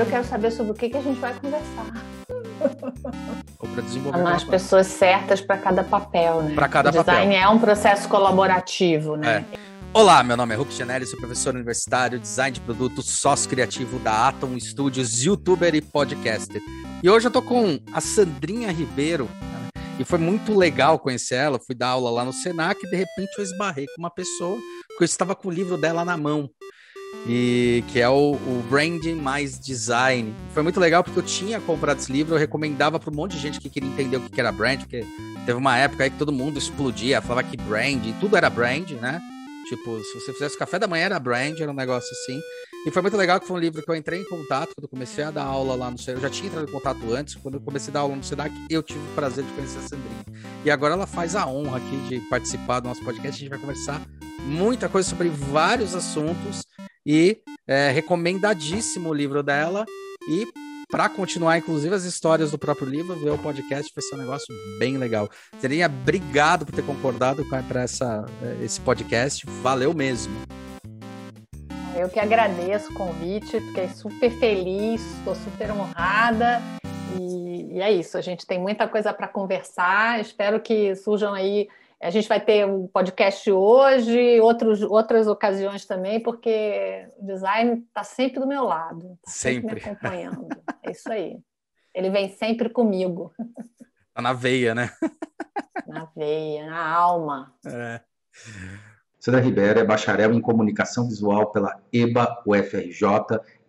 Primeiro eu quero saber sobre o que, que a gente vai conversar. As pessoas certas para cada papel, né? Para cada papel. O design papel. é um processo colaborativo, né? É. Olá, meu nome é Hulk Genelli, sou professor universitário, design de produto, sócio criativo da Atom Studios, youtuber e podcaster. E hoje eu tô com a Sandrinha Ribeiro, né? e foi muito legal conhecer ela. fui dar aula lá no Senac e de repente eu esbarrei com uma pessoa que eu estava com o livro dela na mão e que é o, o, Branding mais Design. Foi muito legal porque eu tinha comprado esse livro, eu recomendava para um monte de gente que queria entender o que era brand, porque teve uma época aí que todo mundo explodia, falava que brand, tudo era brand, né? Tipo, se você fizesse café da manhã era brand, era um negócio assim. E foi muito legal que foi um livro que eu entrei em contato quando eu comecei a dar ah. aula lá no CEDAC. Eu já tinha entrado em contato antes, quando eu comecei a dar aula no CEDAC, eu tive o prazer de conhecer a Sandrinha. E agora ela faz a honra aqui de participar do nosso podcast. A gente vai conversar muita coisa sobre vários assuntos e é recomendadíssimo o livro dela. E para continuar, inclusive, as histórias do próprio livro, ver o podcast vai ser um negócio bem legal. Seria obrigado por ter concordado para eh, esse podcast. Valeu mesmo. Eu que agradeço o convite, fiquei super feliz, estou super honrada. E, e é isso, a gente tem muita coisa para conversar. Espero que surjam aí a gente vai ter um podcast hoje, outros, outras ocasiões também, porque o design está sempre do meu lado, tá sempre. sempre me acompanhando. É isso aí. Ele vem sempre comigo. Está na veia, né? Na veia, na alma. É. Sandra Ribeiro é bacharel em comunicação visual pela EBA UFRJ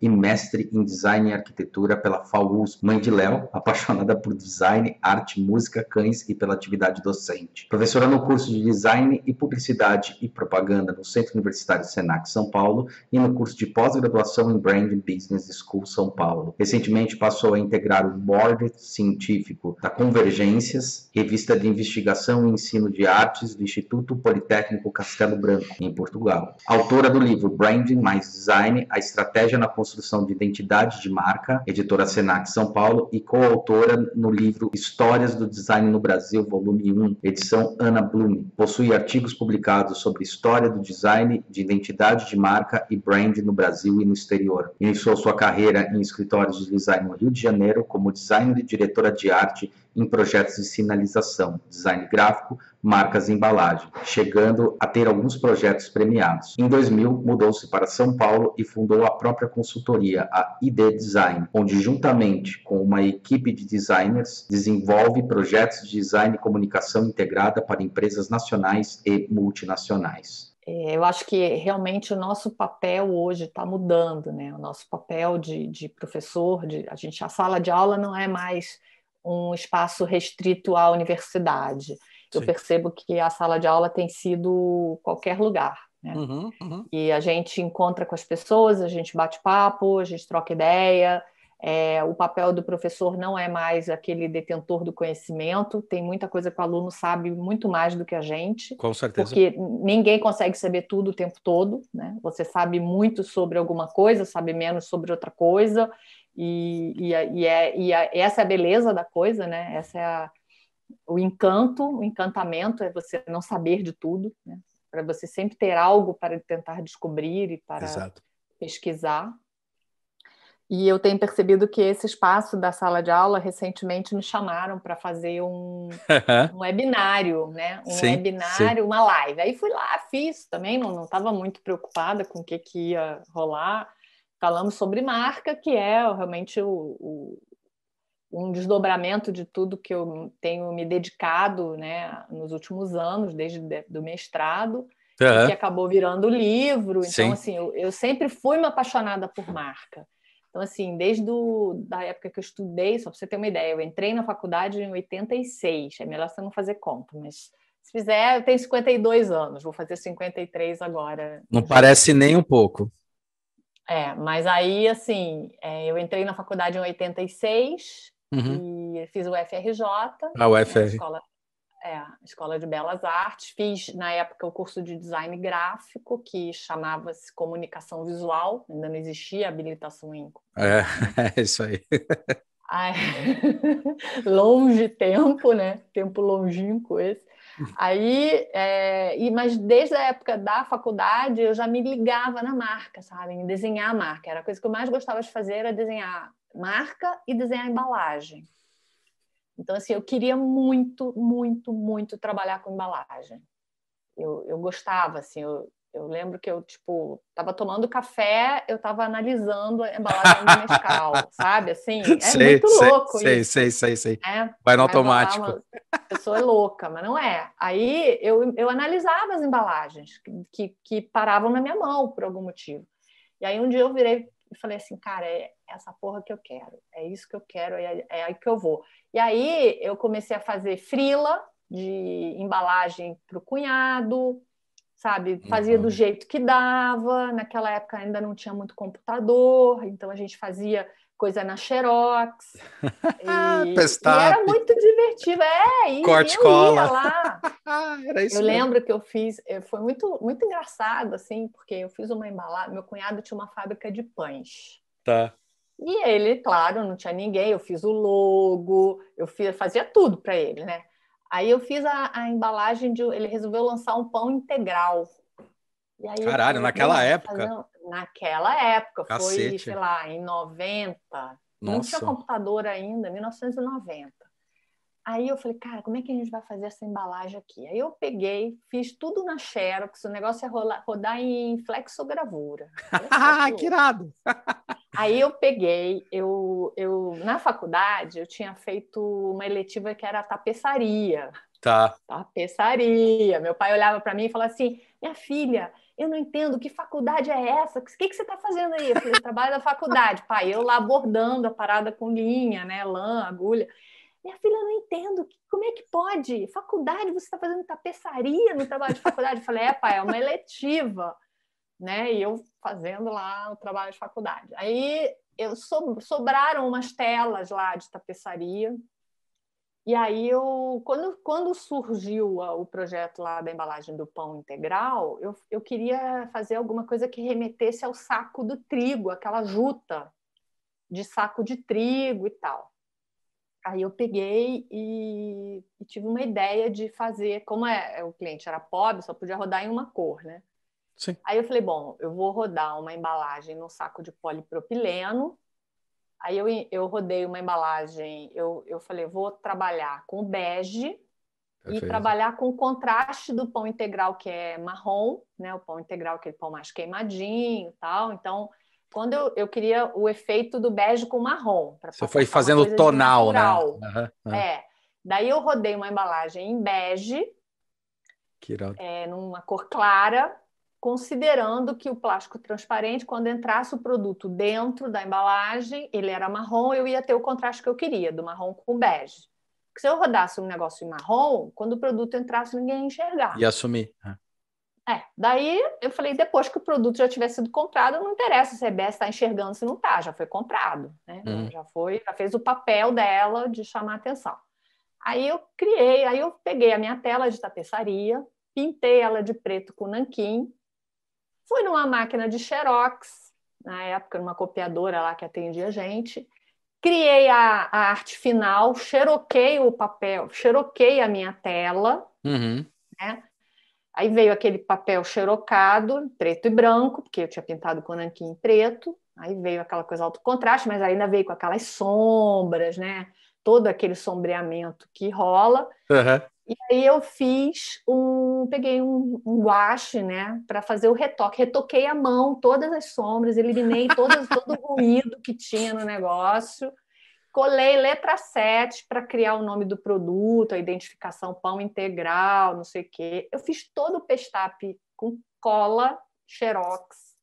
e mestre em design e arquitetura pela FAUS, mãe de Léo, apaixonada por design, arte, música, cães e pela atividade docente. Professora no curso de design e publicidade e propaganda no Centro Universitário Senac São Paulo e no curso de pós-graduação em Branding Business School São Paulo. Recentemente passou a integrar o board científico da Convergências, revista de investigação e ensino de artes do Instituto Politécnico Castelo Branco, em Portugal. Autora do livro Branding mais Design: A Estratégia na Construção construção de identidade de marca, editora Senac São Paulo, e coautora no livro Histórias do Design no Brasil, volume 1, edição Ana Blume. Possui artigos publicados sobre história do design, de identidade de marca e brand no Brasil e no exterior. Iniciou sua carreira em escritórios de design no Rio de Janeiro como designer e diretora de arte em projetos de sinalização, design gráfico, marcas e embalagem, chegando a ter alguns projetos premiados. Em 2000, mudou-se para São Paulo e fundou a própria consultoria, a ID Design, onde juntamente com uma equipe de designers desenvolve projetos de design e comunicação integrada para empresas nacionais e multinacionais é, eu acho que realmente o nosso papel hoje está mudando, né? O nosso papel de, de professor, de, a gente a sala de aula não é mais um espaço restrito à universidade. Sim. Eu percebo que a sala de aula tem sido qualquer lugar. Né? Uhum, uhum. E a gente encontra com as pessoas, a gente bate papo, a gente troca ideia. É, o papel do professor não é mais aquele detentor do conhecimento, tem muita coisa que o aluno sabe muito mais do que a gente. Com certeza. Porque ninguém consegue saber tudo o tempo todo, né? Você sabe muito sobre alguma coisa, sabe menos sobre outra coisa, e, e, e, é, e essa é a beleza da coisa, né? Essa é a, o encanto, o encantamento é você não saber de tudo, né? para você sempre ter algo para tentar descobrir e para Exato. pesquisar. E eu tenho percebido que esse espaço da sala de aula recentemente me chamaram para fazer um, um, webinário, né? Um sim, webinário, sim. uma live. Aí fui lá, fiz também, não estava muito preocupada com o que, que ia rolar. Falamos sobre marca, que é realmente o, o, um desdobramento de tudo que eu tenho me dedicado né, nos últimos anos, desde o mestrado, uhum. que acabou virando livro. Então, Sim. assim, eu, eu sempre fui uma apaixonada por marca. Então, assim, desde do, da época que eu estudei, só para você ter uma ideia, eu entrei na faculdade em 86. É melhor você não fazer conta, mas se fizer, eu tenho 52 anos, vou fazer 53 agora. Não parece nem um pouco. É, mas aí, assim, é, eu entrei na faculdade em 86 uhum. e fiz o FRJ. A ah, o A né, escola, é, Escola de Belas Artes. Fiz, na época, o curso de design gráfico, que chamava-se comunicação visual. Ainda não existia habilitação em... É, é isso aí. Ai, longe tempo, né? Tempo longínquo esse. Aí, é, e, mas desde a época da faculdade, eu já me ligava na marca, sabe? Em desenhar a marca. Era a coisa que eu mais gostava de fazer, era desenhar marca e desenhar embalagem. Então, assim, eu queria muito, muito, muito trabalhar com embalagem. Eu, eu gostava, assim, eu, eu lembro que eu, tipo, tava tomando café, eu tava analisando a embalagem do Nescau, sabe? Assim, é sei, muito louco sei, isso. Sei, sei, sei, é, Vai no automático. A pessoa é louca, mas não é. Aí eu, eu analisava as embalagens que, que paravam na minha mão por algum motivo. E aí um dia eu virei e falei assim, cara, é essa porra que eu quero, é isso que eu quero, é, é aí que eu vou. E aí eu comecei a fazer frila de embalagem para o cunhado, sabe? Fazia uhum. do jeito que dava. Naquela época ainda não tinha muito computador, então a gente fazia coisa na xerox. e, Pestar. e era muito divertido. É, e Corte eu cola. lá. era isso eu mesmo. lembro que eu fiz, eh, foi muito, muito engraçado, assim, porque eu fiz uma embalagem. Meu cunhado tinha uma fábrica de pães. Tá. E ele, claro, não tinha ninguém. Eu fiz o logo, eu fiz, fazia tudo para ele, né? Aí eu fiz a, a embalagem de. Ele resolveu lançar um pão integral. Caralho, eu, naquela eu, época. naquela época, Cacete. foi, sei lá, em 90. Nossa. Não tinha computador ainda, 1990. Aí eu falei, cara, como é que a gente vai fazer essa embalagem aqui? Aí eu peguei, fiz tudo na Xerox, o negócio é rolar, rodar em flexogravura. que irado! Aí eu peguei, eu, eu na faculdade eu tinha feito uma eletiva que era tapeçaria. Tá. Tapeçaria. Meu pai olhava para mim e falava assim: "Minha filha, eu não entendo que faculdade é essa? O que, que você está fazendo aí?" Eu falei: "Trabalho da faculdade, pai". Eu lá bordando a parada com linha, né, lã, agulha. Minha filha, eu não entendo. Como é que pode? Faculdade, você está fazendo tapeçaria no trabalho de faculdade? Eu falei: "É, pai, é uma eletiva" né? E eu fazendo lá o trabalho de faculdade. Aí eu so, sobraram umas telas lá de tapeçaria. E aí eu, quando, quando surgiu o projeto lá da embalagem do pão integral, eu, eu queria fazer alguma coisa que remetesse ao saco do trigo, aquela juta de saco de trigo e tal. Aí eu peguei e, e tive uma ideia de fazer, como é, é o cliente era pobre, só podia rodar em uma cor, né? Sim. Aí eu falei, bom, eu vou rodar uma embalagem no saco de polipropileno. Aí eu, eu rodei uma embalagem, eu, eu falei, vou trabalhar com bege e trabalhar com o contraste do pão integral, que é marrom, né? O pão integral, aquele pão mais queimadinho tal. Então, quando eu, eu queria o efeito do bege com marrom. Você foi fazendo tonal, né? Uhum, uhum. É. Daí eu rodei uma embalagem em bege, que é, numa cor clara, considerando que o plástico transparente, quando entrasse o produto dentro da embalagem, ele era marrom, eu ia ter o contraste que eu queria, do marrom com o bege. Porque se eu rodasse um negócio em marrom, quando o produto entrasse, ninguém ia enxergar. E assumir. É. é, daí eu falei, depois que o produto já tiver sido comprado, não interessa se a EBS está enxergando, se não está, já foi comprado, né? Hum. Já foi, já fez o papel dela de chamar atenção. Aí eu criei, aí eu peguei a minha tela de tapeçaria, pintei ela de preto com nanquim, Fui numa máquina de xerox, na época, numa copiadora lá que atendia a gente. Criei a, a arte final, xeroquei o papel, xeroquei a minha tela, uhum. né? Aí veio aquele papel xerocado, preto e branco, porque eu tinha pintado com nanquim preto. Aí veio aquela coisa alto contraste, mas ainda veio com aquelas sombras, né? Todo aquele sombreamento que rola. Uhum. E aí eu fiz um, peguei um, um guache, né, para fazer o retoque. Retoquei a mão, todas as sombras, eliminei todas, todo o ruído que tinha no negócio. Colei letra 7 para criar o nome do produto, a identificação pão integral, não sei o quê. Eu fiz todo o pestap com cola, xerox,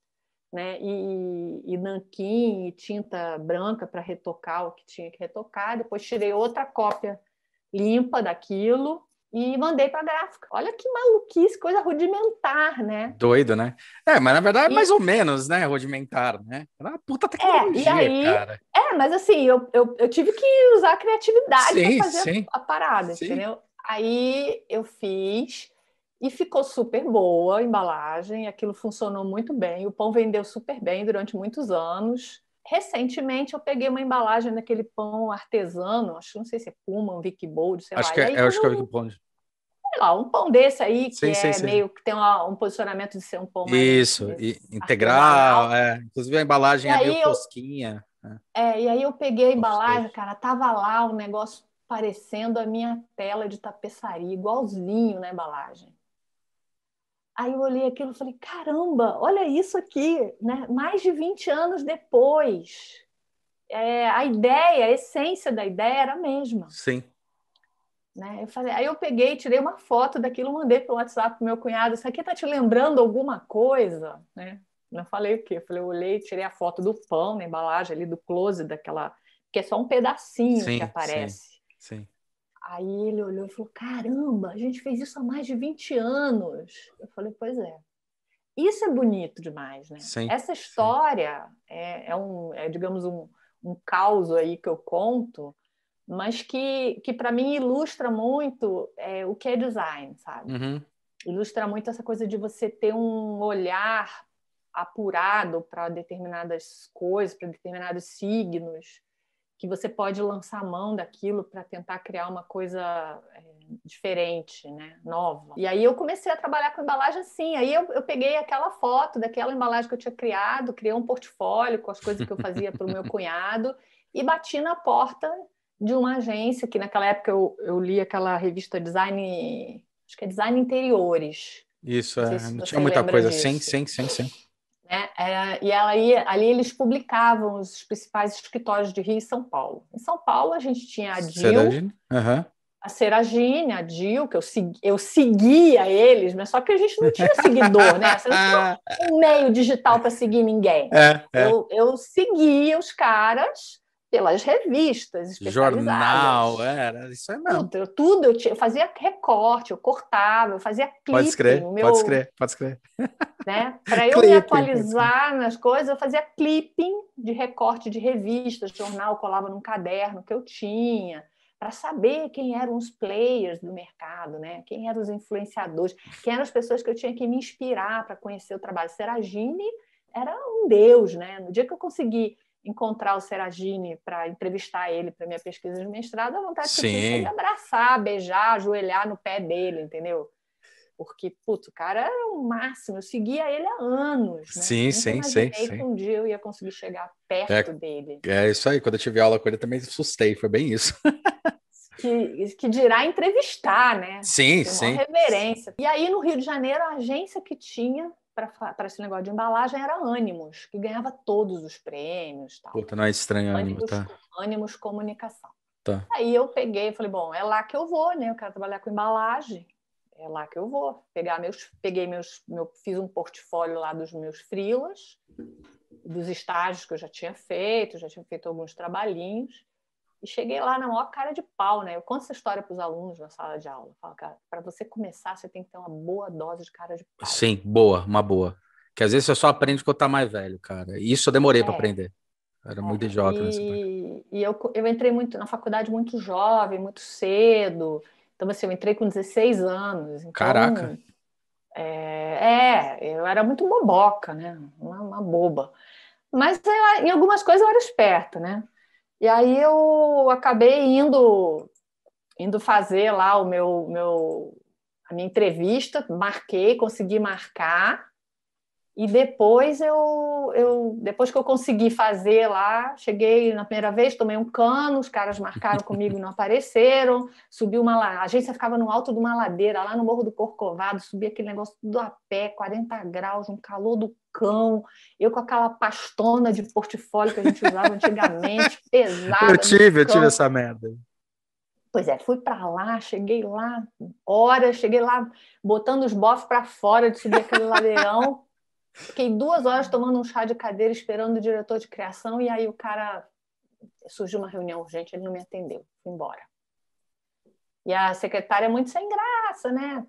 né, e, e nanquim e tinta branca para retocar o que tinha que retocar. Depois tirei outra cópia limpa daquilo e mandei para a gráfica. Olha que maluquice, coisa rudimentar, né? Doido, né? É, mas na verdade, é e... mais ou menos, né? Rudimentar, né? Era é uma puta é, tecnologia, é, aí, cara. É, mas assim, eu, eu, eu tive que usar a criatividade para fazer sim. a parada, sim. entendeu? Aí eu fiz e ficou super boa a embalagem, aquilo funcionou muito bem, o pão vendeu super bem durante muitos anos recentemente eu peguei uma embalagem daquele pão artesano, acho não sei se é Puma, um Vic Bold, sei acho lá. Que é, eu é, acho que é o Bold. Sei lá, um pão desse aí, que sim, é sim, meio sim. que tem uma, um posicionamento de ser um pão mais. Isso, e, integral, é. Inclusive a embalagem e é meio tosquinha. Né? É, e aí eu peguei a embalagem, cara, tava lá um negócio parecendo a minha tela de tapeçaria, igualzinho na embalagem. Aí eu olhei aquilo e falei: caramba, olha isso aqui, né? mais de 20 anos depois. É, a ideia, a essência da ideia era a mesma. Sim. Né? Eu falei, aí eu peguei, tirei uma foto daquilo, mandei pelo WhatsApp pro meu cunhado. Isso aqui tá te lembrando alguma coisa, né? Não falei o quê? Eu falei, eu olhei, tirei a foto do pão na embalagem ali do close daquela, que é só um pedacinho sim, que aparece. Sim, sim. Aí ele olhou e falou: caramba, a gente fez isso há mais de 20 anos. Eu falei: pois é. Isso é bonito demais, né? Sim, Essa história é, é, um, é, digamos, um, um caos aí que eu conto, mas que, que para mim ilustra muito é, o que é design, sabe? Uhum. Ilustra muito essa coisa de você ter um olhar apurado para determinadas coisas, para determinados signos, que você pode lançar a mão daquilo para tentar criar uma coisa é, diferente, né? Nova. E aí eu comecei a trabalhar com embalagem assim. Aí eu, eu, peguei aquela foto daquela embalagem que eu tinha criado, criei um portfólio com as coisas que eu fazia para o meu cunhado e bati na porta de uma agência que naquela época eu, eu li aquela revista Design, acho que é Design Interiores. Isso, não, é, não tinha muita coisa. Disso. Sim, sim, sim, sim. Né? É, e aí, ali eles publicavam os principais escritórios de Rio e São Paulo. Em São Paulo, a gente tinha a DIL, Seragine? Uhum. a Seragine, a DIL, que eu, eu seguia eles, mas só que a gente não tinha seguidor, né? Você não tinha um meio digital para seguir ninguém. É, é. Eu, eu seguia os caras pelas revistas Jornal, era, isso é mesmo. Tudo, eu, tudo, eu, tinha, eu fazia recorte, eu cortava, eu fazia clipping Pode escrever, meu, pode escrever, pode escrever. Né? Para eu me atualizar nas coisas, eu fazia clipping de recorte de revistas, jornal, colava num caderno que eu tinha, para saber quem eram os players do mercado, né? quem eram os influenciadores, quem eram as pessoas que eu tinha que me inspirar para conhecer o trabalho. Seragine era um deus, né? No dia que eu consegui encontrar o Seragini para entrevistar ele para minha pesquisa de mestrado, a vontade Sim. de abraçar, beijar, ajoelhar no pé dele, entendeu? Porque, puto, o cara era o máximo, eu seguia ele há anos. Né? Sim, sim, sim, sim. que um dia eu ia conseguir chegar perto é, dele. É isso aí, quando eu tive aula com ele também assustei, foi bem isso. Que, que, dirá entrevistar, né? Sim, Tem sim. Uma reverência. E aí, no Rio de Janeiro, a agência que tinha para esse negócio de embalagem era Ânimos, que ganhava todos os prêmios. Tal. Puta, não é estranho Ânimos, tá? Ânimos Comunicação. Tá. Aí eu peguei falei, bom, é lá que eu vou, né? Eu quero trabalhar com embalagem, é lá que eu vou. Pegar meus, peguei meus, meu, fiz um portfólio lá dos meus frilas, dos estágios que eu já tinha feito, já tinha feito alguns trabalhinhos. E cheguei lá na maior cara de pau, né? Eu conto essa história para os alunos na sala de aula. falo, cara, para você começar, você tem que ter uma boa dose de cara de pau. Sim, boa, uma boa. Que às vezes você só aprende quando tá mais velho, cara. E isso eu demorei é. para aprender. Era muito é. idiota e, nessa parte. E eu, eu entrei muito na faculdade muito jovem, muito cedo. Então, assim, eu entrei com 16 anos. Então, Caraca! É, é, eu era muito boboca, né? Uma, uma boba. Mas eu, em algumas coisas eu era esperta, né? E aí eu acabei indo indo fazer lá o meu, meu a minha entrevista, marquei, consegui marcar. E depois eu, eu, depois que eu consegui fazer lá, cheguei na primeira vez, tomei um cano, os caras marcaram comigo e não apareceram, subi uma a agência ficava no alto de uma ladeira, lá no Morro do Corcovado, subi aquele negócio tudo a pé, 40 graus, um calor do cão, eu com aquela pastona de portfólio que a gente usava antigamente, pesada. Eu tive, eu tive essa merda. Pois é, fui para lá, cheguei lá, horas, cheguei lá botando os bofs para fora de subir aquele ladeirão. Fiquei duas horas tomando um chá de cadeira esperando o diretor de criação e aí o cara surgiu uma reunião urgente, ele não me atendeu, fui embora. E a secretária é muito sem graça, né?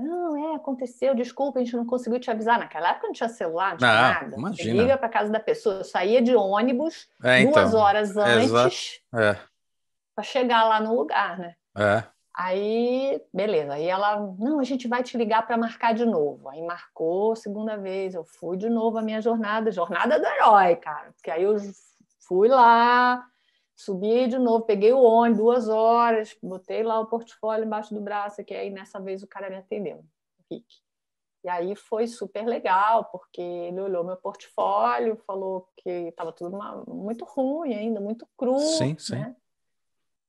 Não, é, aconteceu, desculpa, a gente não conseguiu te avisar. Naquela época não tinha celular, não tinha ah, nada. Imagina. Você liga para casa da pessoa, eu saía de ônibus é, duas então, horas antes é. para chegar lá no lugar, né? É. Aí, beleza. Aí ela, não, a gente vai te ligar para marcar de novo. Aí marcou, segunda vez, eu fui de novo a minha jornada, jornada do herói, cara. Porque aí eu fui lá, subi de novo, peguei o ônibus, duas horas, botei lá o portfólio embaixo do braço, que aí nessa vez o cara me atendeu, Rick. E aí foi super legal, porque ele olhou meu portfólio, falou que estava tudo uma, muito ruim ainda, muito cru. Sim, né? sim. Né?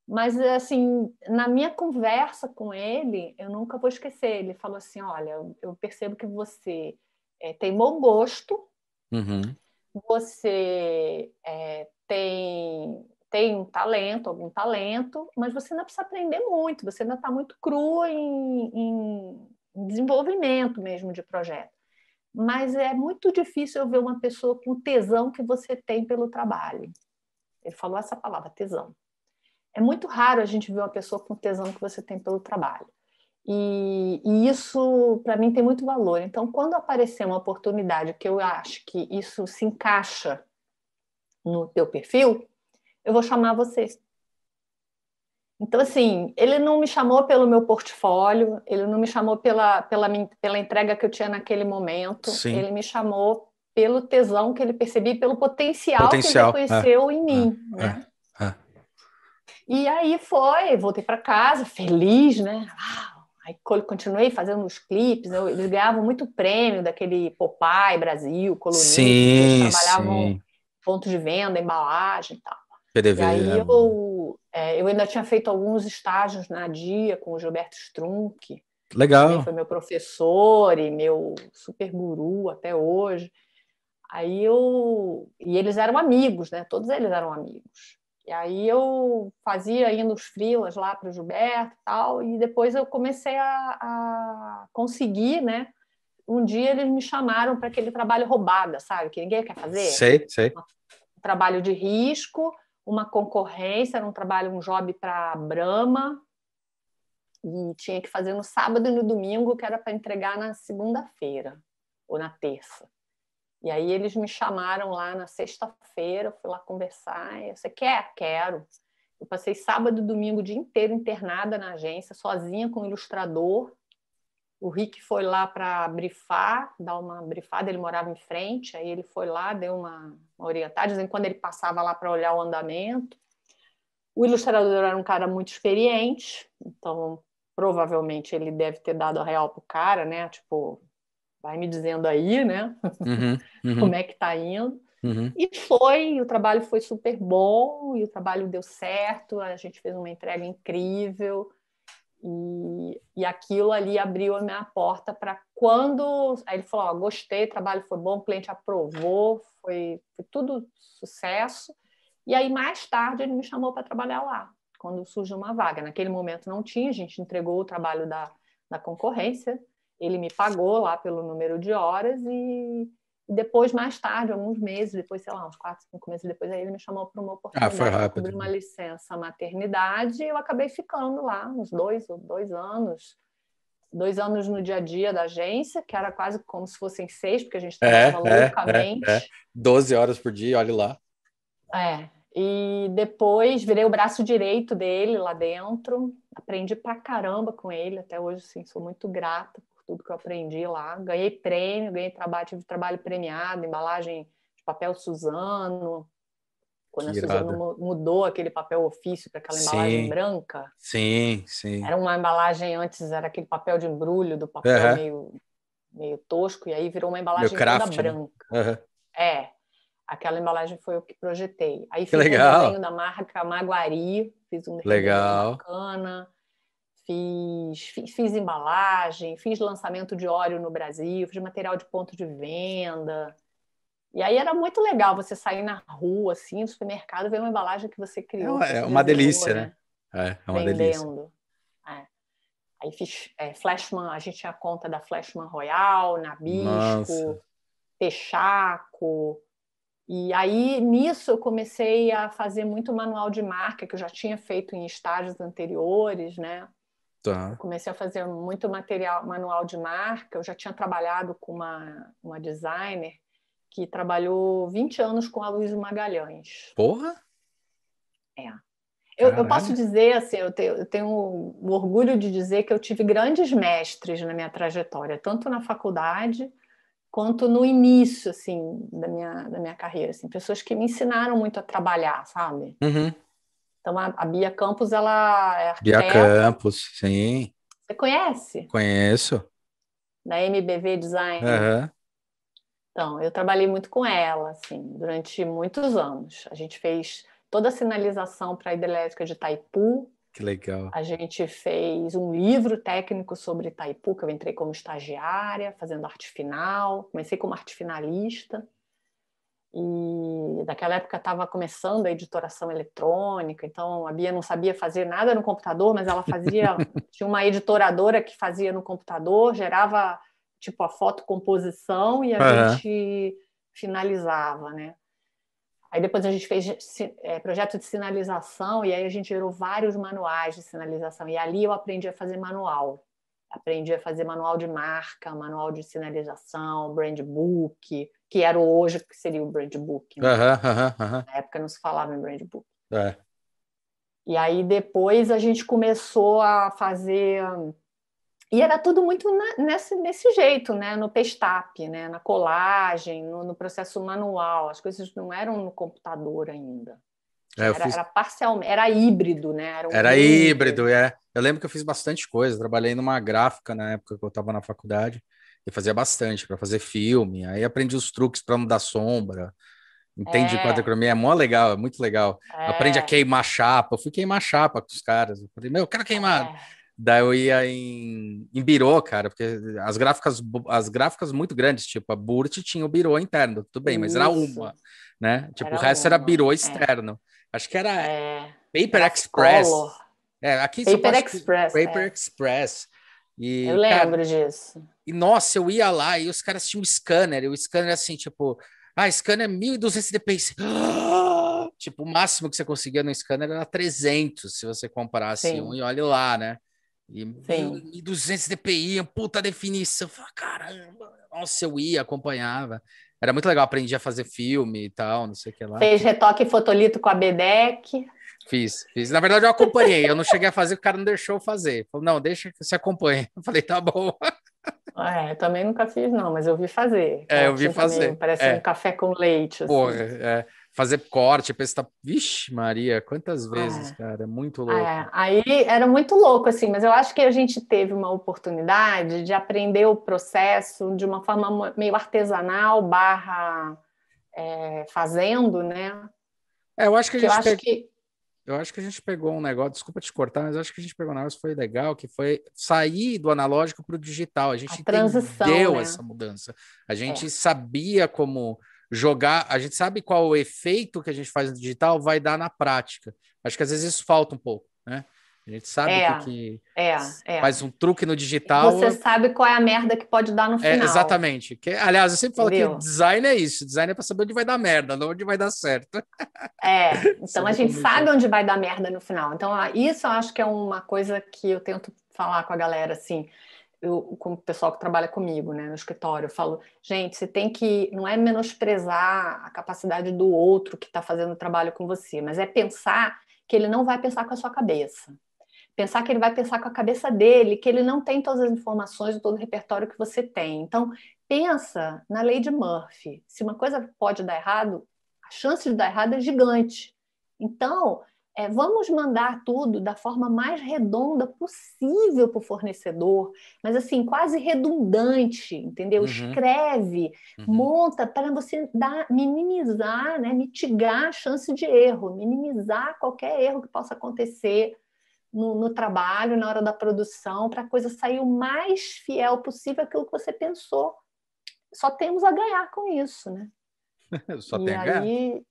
Mas, assim, na minha conversa com ele, eu nunca vou esquecer. Ele falou assim: Olha, eu percebo que você é, tem bom gosto, uhum. você é, tem, tem um talento, algum talento, mas você ainda precisa aprender muito, você ainda está muito cru em, em desenvolvimento mesmo de projeto. Mas é muito difícil eu ver uma pessoa com tesão que você tem pelo trabalho. Ele falou essa palavra, tesão é muito raro a gente ver uma pessoa com o tesão que você tem pelo trabalho. E, e isso, para mim, tem muito valor. Então, quando aparecer uma oportunidade que eu acho que isso se encaixa no teu perfil, eu vou chamar você. Então, assim, ele não me chamou pelo meu portfólio, ele não me chamou pela, pela, minha, pela entrega que eu tinha naquele momento, Sim. ele me chamou pelo tesão que ele percebi, pelo potencial, potencial que ele conheceu é, em mim. É, né? é, é. E aí foi, voltei para casa, feliz, né? Ah, aí continuei fazendo os clipes, né? eles ganhavam muito prêmio daquele Popeye Brasil, colunista, eles trabalhavam sim. ponto de venda, embalagem e tal. PDV, e aí né? eu, é, eu ainda tinha feito alguns estágios na DIA com o Gilberto Strunk. Legal. Que foi meu professor e meu super guru até hoje. Aí eu. E eles eram amigos, né? Todos eles eram amigos. E aí eu fazia ainda os frilas lá para o Gilberto e tal, e depois eu comecei a, a conseguir, né? Um dia eles me chamaram para aquele trabalho roubada, sabe? Que ninguém quer fazer. Sei, sei. Um trabalho de risco, uma concorrência, era um trabalho, um job para Brahma, e tinha que fazer no sábado e no domingo, que era para entregar na segunda-feira ou na terça. E aí eles me chamaram lá na sexta-feira, eu fui lá conversar. Você quer? Quero. Eu passei sábado e domingo o dia inteiro internada na agência, sozinha com o ilustrador. O Rick foi lá para brifar, dar uma brifada, ele morava em frente, aí ele foi lá, deu uma, uma orientada, de vez em quando ele passava lá para olhar o andamento. O ilustrador era um cara muito experiente, então provavelmente ele deve ter dado a real pro cara, né? Tipo, vai me dizendo aí, né? Uhum, uhum. Como é que tá indo. Uhum. E foi, o trabalho foi super bom, e o trabalho deu certo, a gente fez uma entrega incrível, e, e aquilo ali abriu a minha porta para quando. Aí ele falou: gostei, o trabalho foi bom, o cliente aprovou, foi, foi tudo sucesso. E aí, mais tarde, ele me chamou para trabalhar lá, quando surgiu uma vaga. Naquele momento não tinha, a gente entregou o trabalho da, da concorrência, ele me pagou lá pelo número de horas e depois, mais tarde, alguns meses, depois, sei lá, uns quatro, cinco meses depois, aí ele me chamou para uma ah, oportunidade ah, de uma licença maternidade e eu acabei ficando lá uns dois ou dois anos. Dois anos no dia a dia da agência, que era quase como se fossem seis, porque a gente é, trabalhava é, é loucamente. É. doze é, é. horas por dia, olhe lá. É, e depois virei o braço direito dele lá dentro, aprendi pra caramba com ele, até hoje, assim, sou muito grata tudo que eu aprendi lá. Ganhei prêmio, ganhei trabalho, tive trabalho premiado, embalagem de papel Suzano. Quando que a irada. Suzano mudou aquele papel ofício para aquela embalagem branca. Sim, sim. Era uma embalagem antes, era aquele papel de embrulho do papel uhum. meio, meio tosco, e aí virou uma embalagem craft, toda branca. Né? Uhum. É. Aquela embalagem foi o que projetei. Aí que fiz legal. um desenho da marca Maguari, fiz um desenho legal. bacana fiz, fiz, fiz embalagem, fiz lançamento de óleo no Brasil, fiz material de ponto de venda. E aí era muito legal você sair na rua, assim, no supermercado, ver uma embalagem que você criou. É, é uma delícia, né? né? É, é uma Vendendo. delícia. É. Aí fiz é, Flashman, a gente tinha a conta da Flashman Royal, Nabisco, Nossa. Texaco. E aí, nisso, eu comecei a fazer muito manual de marca, que eu já tinha feito em estágios anteriores, né? Tá. Comecei a fazer muito material manual de marca. Eu já tinha trabalhado com uma, uma designer que trabalhou 20 anos com a Luiz Magalhães. Porra! É. Eu, eu, posso dizer, assim, eu tenho, eu tenho o orgulho de dizer que eu tive grandes mestres na minha trajetória, tanto na faculdade quanto no início, assim, da minha, da minha carreira, assim, pessoas que me ensinaram muito a trabalhar, sabe? Uhum. Então, a, a Bia Campos, ela é arquiteta. Bia Campos, sim. Você conhece? Conheço. Da MBV Design. Uhum. Então, eu trabalhei muito com ela, assim, durante muitos anos. A gente fez toda a sinalização para a hidrelétrica de Taipu. Que legal. A gente fez um livro técnico sobre Taipu, que eu entrei como estagiária, fazendo arte final. Comecei como arte finalista. E naquela época estava começando a editoração eletrônica, então a Bia não sabia fazer nada no computador, mas ela fazia. tinha uma editoradora que fazia no computador, gerava tipo a fotocomposição e a uhum. gente finalizava, né? Aí depois a gente fez é, projeto de sinalização e aí a gente gerou vários manuais de sinalização. E ali eu aprendi a fazer manual. Aprendi a fazer manual de marca, manual de sinalização, brand book, que era hoje, que seria o brand book. Né? Na época não se falava em brand book. É. E aí depois a gente começou a fazer. E era tudo muito na, nesse, nesse jeito, né? No pestap, né? na colagem, no, no, processo manual. As coisas não eram no computador ainda. É, era, fiz... era, parcialmente, era híbrido, né? Era, um era híbrido, híbrido, é. Eu lembro que eu fiz bastante coisa. Trabalhei numa gráfica na época que eu estava na faculdade e fazia bastante para fazer filme, aí aprendi os truques para não dar sombra. Entende é. quadricromia, é. é mó legal, é muito legal. É. Aprende a queimar chapa. Eu fui queimar chapa com os caras. Eu falei, meu, eu quero queimar. É. Daí eu ia em, em birô, cara, porque as gráficas, as gráficas muito grandes, tipo, a Burt tinha o Biro interno, tudo bem, mas Isso. era uma, né? Tipo, era o resto uma. era Biro é. externo. É. Acho que era é. Paper Express. Color. É, aqui Paper Express. É. Paper Express. E, eu lembro cara, disso. E nossa, eu ia lá e os caras tinham um scanner, e o scanner assim, tipo, ah, scanner 1200 é dpi. Tipo, o máximo que você conseguia no scanner era 300, se você comprasse Sim. um, e olhe lá, né? E Sim. 1200 dpi, puta definição. Caramba, nossa, eu ia, acompanhava. Era muito legal, aprendi a fazer filme e tal, não sei o que lá. Fez retoque fotolito com a BDEC. Fiz, fiz. Na verdade, eu acompanhei. Eu não cheguei a fazer, o cara não deixou eu fazer. Falou, não, deixa que você acompanhe. Eu falei, tá bom. Ah, é, eu também nunca fiz, não, mas eu vi fazer. É, eu vi fazer. Também, parece é. um café com leite. Assim. Porra, é. Fazer corte, pensar, vixe, Maria, quantas ah, vezes, é. cara, muito é. louco. É. Aí era muito louco, assim, mas eu acho que a gente teve uma oportunidade de aprender o processo de uma forma meio artesanal, barra é, fazendo, né? É, eu acho que a gente. Eu acho que eu acho que a gente pegou um negócio, desculpa te cortar, mas acho que a gente pegou um negócio que foi legal, que foi sair do analógico para o digital. A gente a entendeu né? essa mudança. A gente é. sabia como jogar, a gente sabe qual o efeito que a gente faz no digital vai dar na prática. Acho que às vezes isso falta um pouco, né? A gente sabe é, que, que é, é. faz um truque no digital. Você sabe qual é a merda que pode dar no é, final. É, exatamente. Que, aliás, eu sempre falo Viu? que design é isso. Design é para saber onde vai dar merda, não onde vai dar certo. É, então a gente sabe onde vai dar merda no final. Então, ah, isso eu acho que é uma coisa que eu tento falar com a galera, assim. Eu, com o pessoal que trabalha comigo, né, no escritório, eu falo, gente, você tem que não é menosprezar a capacidade do outro que está fazendo o trabalho com você, mas é pensar que ele não vai pensar com a sua cabeça pensar que ele vai pensar com a cabeça dele, que ele não tem todas as informações, todo o repertório que você tem. Então, pensa na lei de Murphy. Se uma coisa pode dar errado, a chance de dar errado é gigante. Então, é, vamos mandar tudo da forma mais redonda possível para o fornecedor, mas assim, quase redundante, entendeu? Uhum. Escreve, uhum. monta para você dar, minimizar, né, mitigar a chance de erro, minimizar qualquer erro que possa acontecer no, no trabalho, na hora da produção, para a coisa sair o mais fiel possível àquilo que você pensou. Só temos a ganhar com isso, né? Só e tem aí, a ganhar?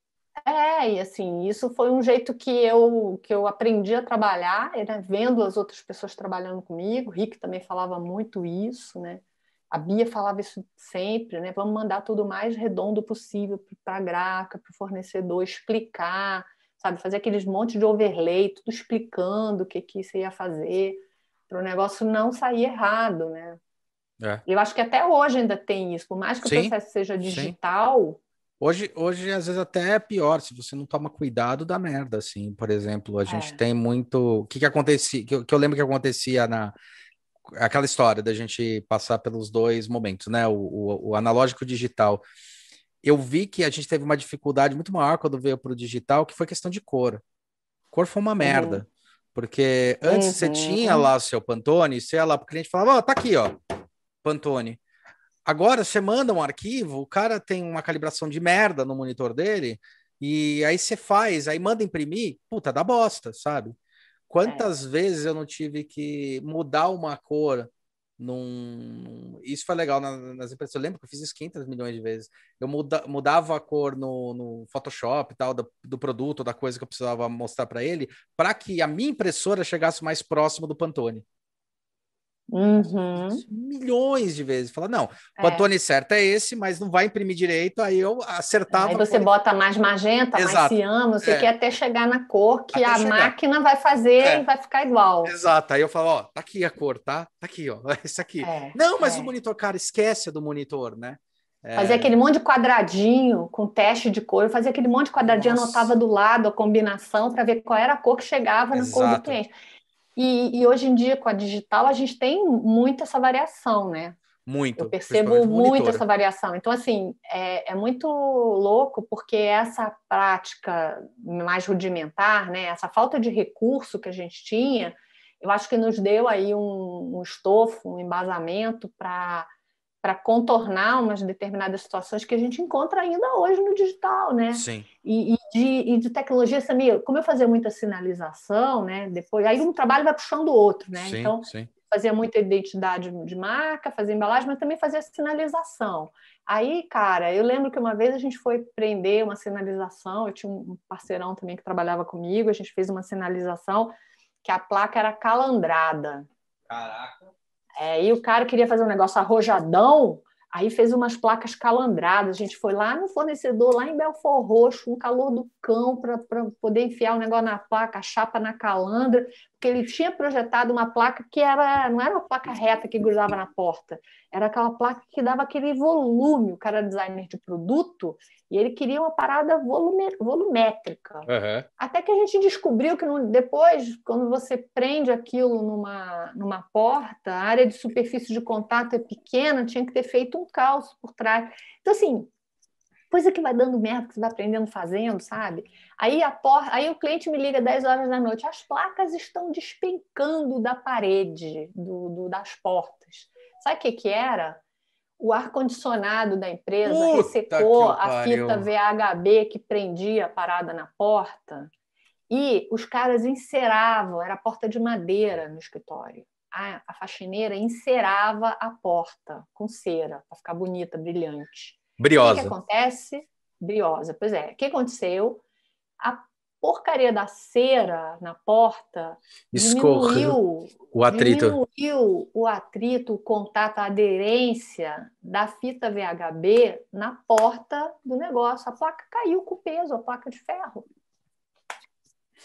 É, e assim, isso foi um jeito que eu, que eu aprendi a trabalhar, né? vendo as outras pessoas trabalhando comigo. O Rick também falava muito isso, né? A Bia falava isso sempre, né? Vamos mandar tudo o mais redondo possível para a graca, para o fornecedor, explicar, sabe? Fazer aqueles montes de overlay, tudo explicando o que, que você ia fazer, para o negócio não sair errado, né? É. Eu acho que até hoje ainda tem isso, por mais que sim, o processo seja digital. Hoje, hoje, às vezes, até é pior, se você não toma cuidado da merda, assim, por exemplo, a gente é. tem muito. O que, que acontecia? Que, que eu lembro que acontecia na, aquela história da gente passar pelos dois momentos, né? O, o, o analógico e digital eu vi que a gente teve uma dificuldade muito maior quando veio para o digital, que foi questão de cor. Cor foi uma merda. Uhum. Porque antes uhum. você tinha lá o seu Pantone, você ia lá para o cliente e falava, ó, oh, tá aqui, ó, Pantone. Agora você manda um arquivo, o cara tem uma calibração de merda no monitor dele, e aí você faz, aí manda imprimir, puta, dá bosta, sabe? É. Quantas é. vezes eu não tive que mudar uma cor num... Isso foi legal nas empresas. Eu lembro que eu fiz isso 500 milhões de vezes. Eu muda, mudava a cor no, no Photoshop e tal, do, do, produto, da coisa que eu precisava mostrar para ele, para que a minha impressora chegasse mais próximo do Pantone. Uhum. Milhões de vezes. Fala, não, o é. certo é esse, mas não vai imprimir direito, aí eu acertava. Aí você bota mais magenta, Exato. mais ciano, você é. quer até chegar na cor que até a chegar. máquina vai fazer é. e vai ficar igual. Exato, aí eu falo, ó, tá aqui a cor, tá? Tá aqui, ó, esse aqui. É. Não, mas é. o monitor, cara, esquece do monitor, né? É. Fazia aquele monte de quadradinho com teste de cor, eu fazia aquele monte de quadradinho, Nossa. anotava do lado a combinação para ver qual era a cor que chegava Exato. na cor do cliente. E, e, hoje em dia, com a digital, a gente tem muito essa variação, né? Muito. Eu percebo muito essa variação. Então, assim, é, é, muito louco porque essa prática mais rudimentar, né? Essa falta de recurso que a gente tinha, eu acho que nos deu aí um, um estofo, um embasamento para para contornar umas determinadas situações que a gente encontra ainda hoje no digital, né? Sim. E, e, de, e de, tecnologia, Samir, assim, como eu fazia muita sinalização, né? Depois, aí um trabalho vai puxando o outro, né? Sim, então, sim. fazia muita identidade de marca, fazia embalagem, mas também fazia sinalização. Aí, cara, eu lembro que uma vez a gente foi prender uma sinalização, eu tinha um parceirão também que trabalhava comigo, a gente fez uma sinalização que a placa era calandrada. Caraca! É, e o cara queria fazer um negócio arrojadão, aí fez umas placas calandradas. A gente foi lá no fornecedor, lá em Belfor Roxo, um calor do cão, para poder enfiar o negócio na placa, a chapa na calandra, porque ele tinha projetado uma placa que era não era uma placa reta que grudava na porta, era aquela placa que dava aquele volume. O cara era é designer de produto, e ele queria uma parada volume, volumétrica. Uhum. Até que a gente descobriu que no, depois, quando você prende aquilo numa, numa porta, a área de superfície de contato é pequena, tinha que ter feito um calço por trás. Então, assim, coisa que vai dando merda, que você vai aprendendo fazendo, sabe? Aí, a por... Aí o cliente me liga 10 horas da noite, as placas estão despencando da parede, do, do das portas. Sabe o que, que era? o ar-condicionado da empresa Puta ressecou a fita VHB que prendia a parada na porta. E os caras enceravam, era porta de madeira no escritório. A, a faxineira encerava a porta com cera, para ficar bonita, brilhante. Briosa. O que, que acontece? Briosa, pois é. O que aconteceu? A porcaria da cera na porta Escorreu o atrito. diminuiu o atrito, o contato, a aderência da fita VHB na porta do negócio. A placa caiu com peso, a placa de ferro.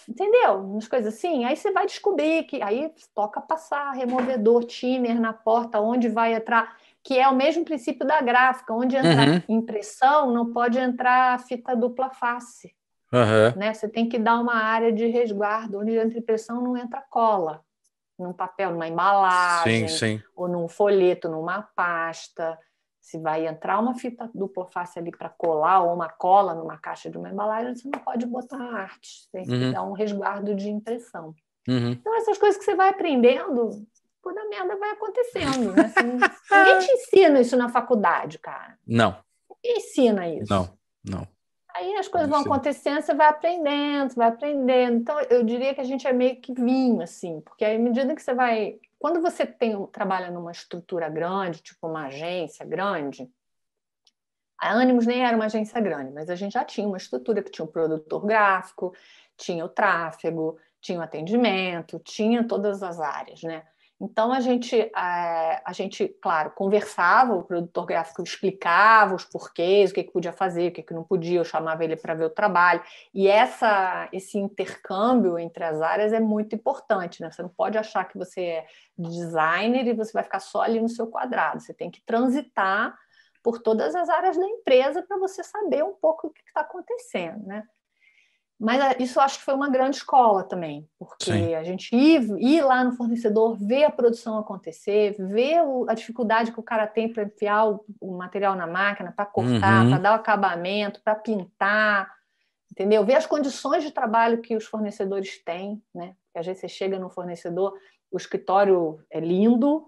Entendeu? Umas coisas assim. Aí você vai descobrir que aí toca passar removedor, timer na porta, onde vai entrar que é o mesmo princípio da gráfica, onde entra uhum. impressão, não pode entrar fita dupla face. Uhum. Né? Você tem que dar uma área de resguardo, onde entra impressão não entra cola. Num papel, numa embalagem, sim, sim. ou num folheto, numa pasta. Se vai entrar uma fita dupla face ali para colar, ou uma cola numa caixa de uma embalagem, você não pode botar arte. Você tem que uhum. dar um resguardo de impressão. Uhum. Então, essas coisas que você vai aprendendo, toda merda vai acontecendo. Né? Assim, ninguém te ensina isso na faculdade, cara. Não. Ninguém ensina isso. Não, não. Aí as coisas vão acontecendo, você vai aprendendo, você vai aprendendo. Então, eu diria que a gente é meio que vinho, assim, porque à medida que você vai. Quando você tem, trabalha numa estrutura grande, tipo uma agência grande, a Animos nem era uma agência grande, mas a gente já tinha uma estrutura que tinha o um produtor gráfico, tinha o tráfego, tinha o atendimento, tinha todas as áreas, né? Então a gente, a, eh, a gente, claro, conversava, o produtor gráfico explicava os porquês, o que, que podia fazer, o que, que não podia, eu chamava ele para ver o trabalho. E essa, esse intercâmbio entre as áreas é muito importante, né? Você não pode achar que você é designer e você vai ficar só ali no seu quadrado. Você tem que transitar por todas as áreas da empresa para você saber um pouco o que está acontecendo, né? Mas ah, isso acho que foi uma grande escola também, porque Sim. a gente ir, ir, lá no fornecedor, ver a produção acontecer, ver o, a dificuldade que o cara tem para enfiar o, o, material na máquina, para cortar, uhum. para dar o acabamento, para pintar, entendeu? Ver as condições de trabalho que os fornecedores têm, né? Porque às vezes você chega no fornecedor, o escritório é lindo,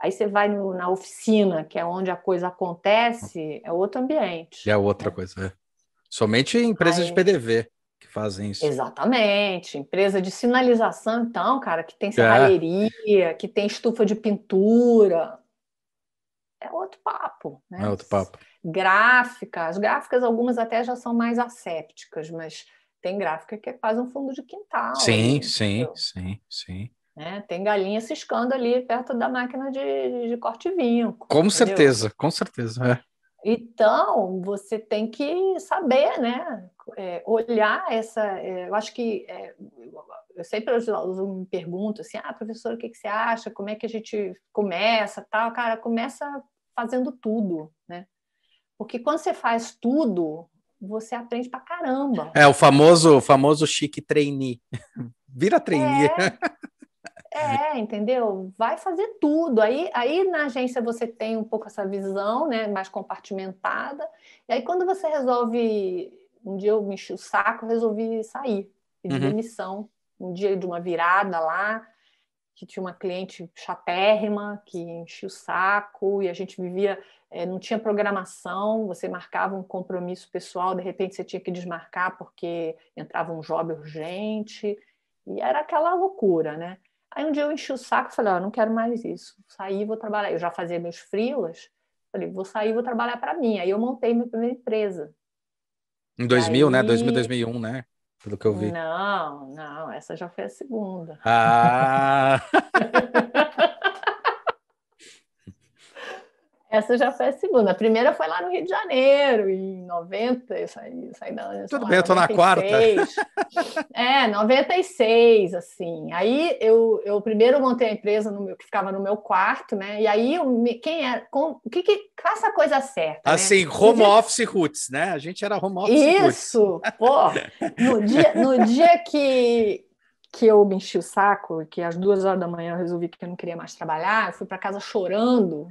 Aí você vai no, na oficina, que é onde a coisa acontece, é outro ambiente. É outra né? coisa, é. Somente em empresas Aí... de PDV que fazem isso. Exatamente. Empresa de sinalização, então, cara, que tem é. serralheria, é. que tem estufa de pintura. É outro papo, né? É outro papo. Gráfica, as gráficas, algumas até já são mais assépticas, mas tem gráfica que é quase um fundo de quintal. Sim, sim, sim, sim. Né? Tem galinha ciscando ali perto da máquina de, de corte vinho Com entendeu? certeza, com certeza. É. Então, você tem que saber, né? é, olhar essa. É, eu acho que. É, eu sempre os alunos me perguntam assim: ah, professor, o que, que você acha? Como é que a gente começa? tal Cara, começa fazendo tudo, né? Porque quando você faz tudo, você aprende pra caramba. É, o famoso, famoso chique trainee. Vira trainee. É, é, entendeu? Vai fazer tudo. Aí, aí na agência você tem um pouco essa visão, né, mais compartimentada. E aí quando você resolve um dia eu me enchi o saco, resolvi sair, pedi uhum. demissão. Um dia de uma virada lá, que tinha uma cliente chatérrima, que enchia o saco, e a gente vivia, é, não tinha programação, você marcava um compromisso pessoal, de repente você tinha que desmarcar porque entrava um job urgente, e era aquela loucura, né? Aí um dia eu enchi o saco e falei, oh, não quero mais isso, vou sair, vou trabalhar. Eu já fazia meus frilas, falei, vou sair, vou trabalhar para mim. Aí eu montei minha primeira empresa, em 2000, Aí... né? 2000, 2001, né? Pelo que eu vi. Não, não, essa já foi a segunda. Ah! Essa já foi a segunda. A primeira foi lá no Rio de Janeiro, em 90, eu saí, saí da Tudo sei lá, bem, eu tô na quarta. É, 96, assim. Aí eu, eu primeiro montei a empresa meu, que ficava no meu quarto, né? E aí eu, quem era. É, com, o que que. Faça a coisa certa. Né? Assim, né? home dia... office roots, né? A gente era home office Isso, roots. pô. No dia, no dia que, que eu me enchi o saco, que às duas horas da manhã eu resolvi que eu não queria mais trabalhar, eu fui para casa chorando,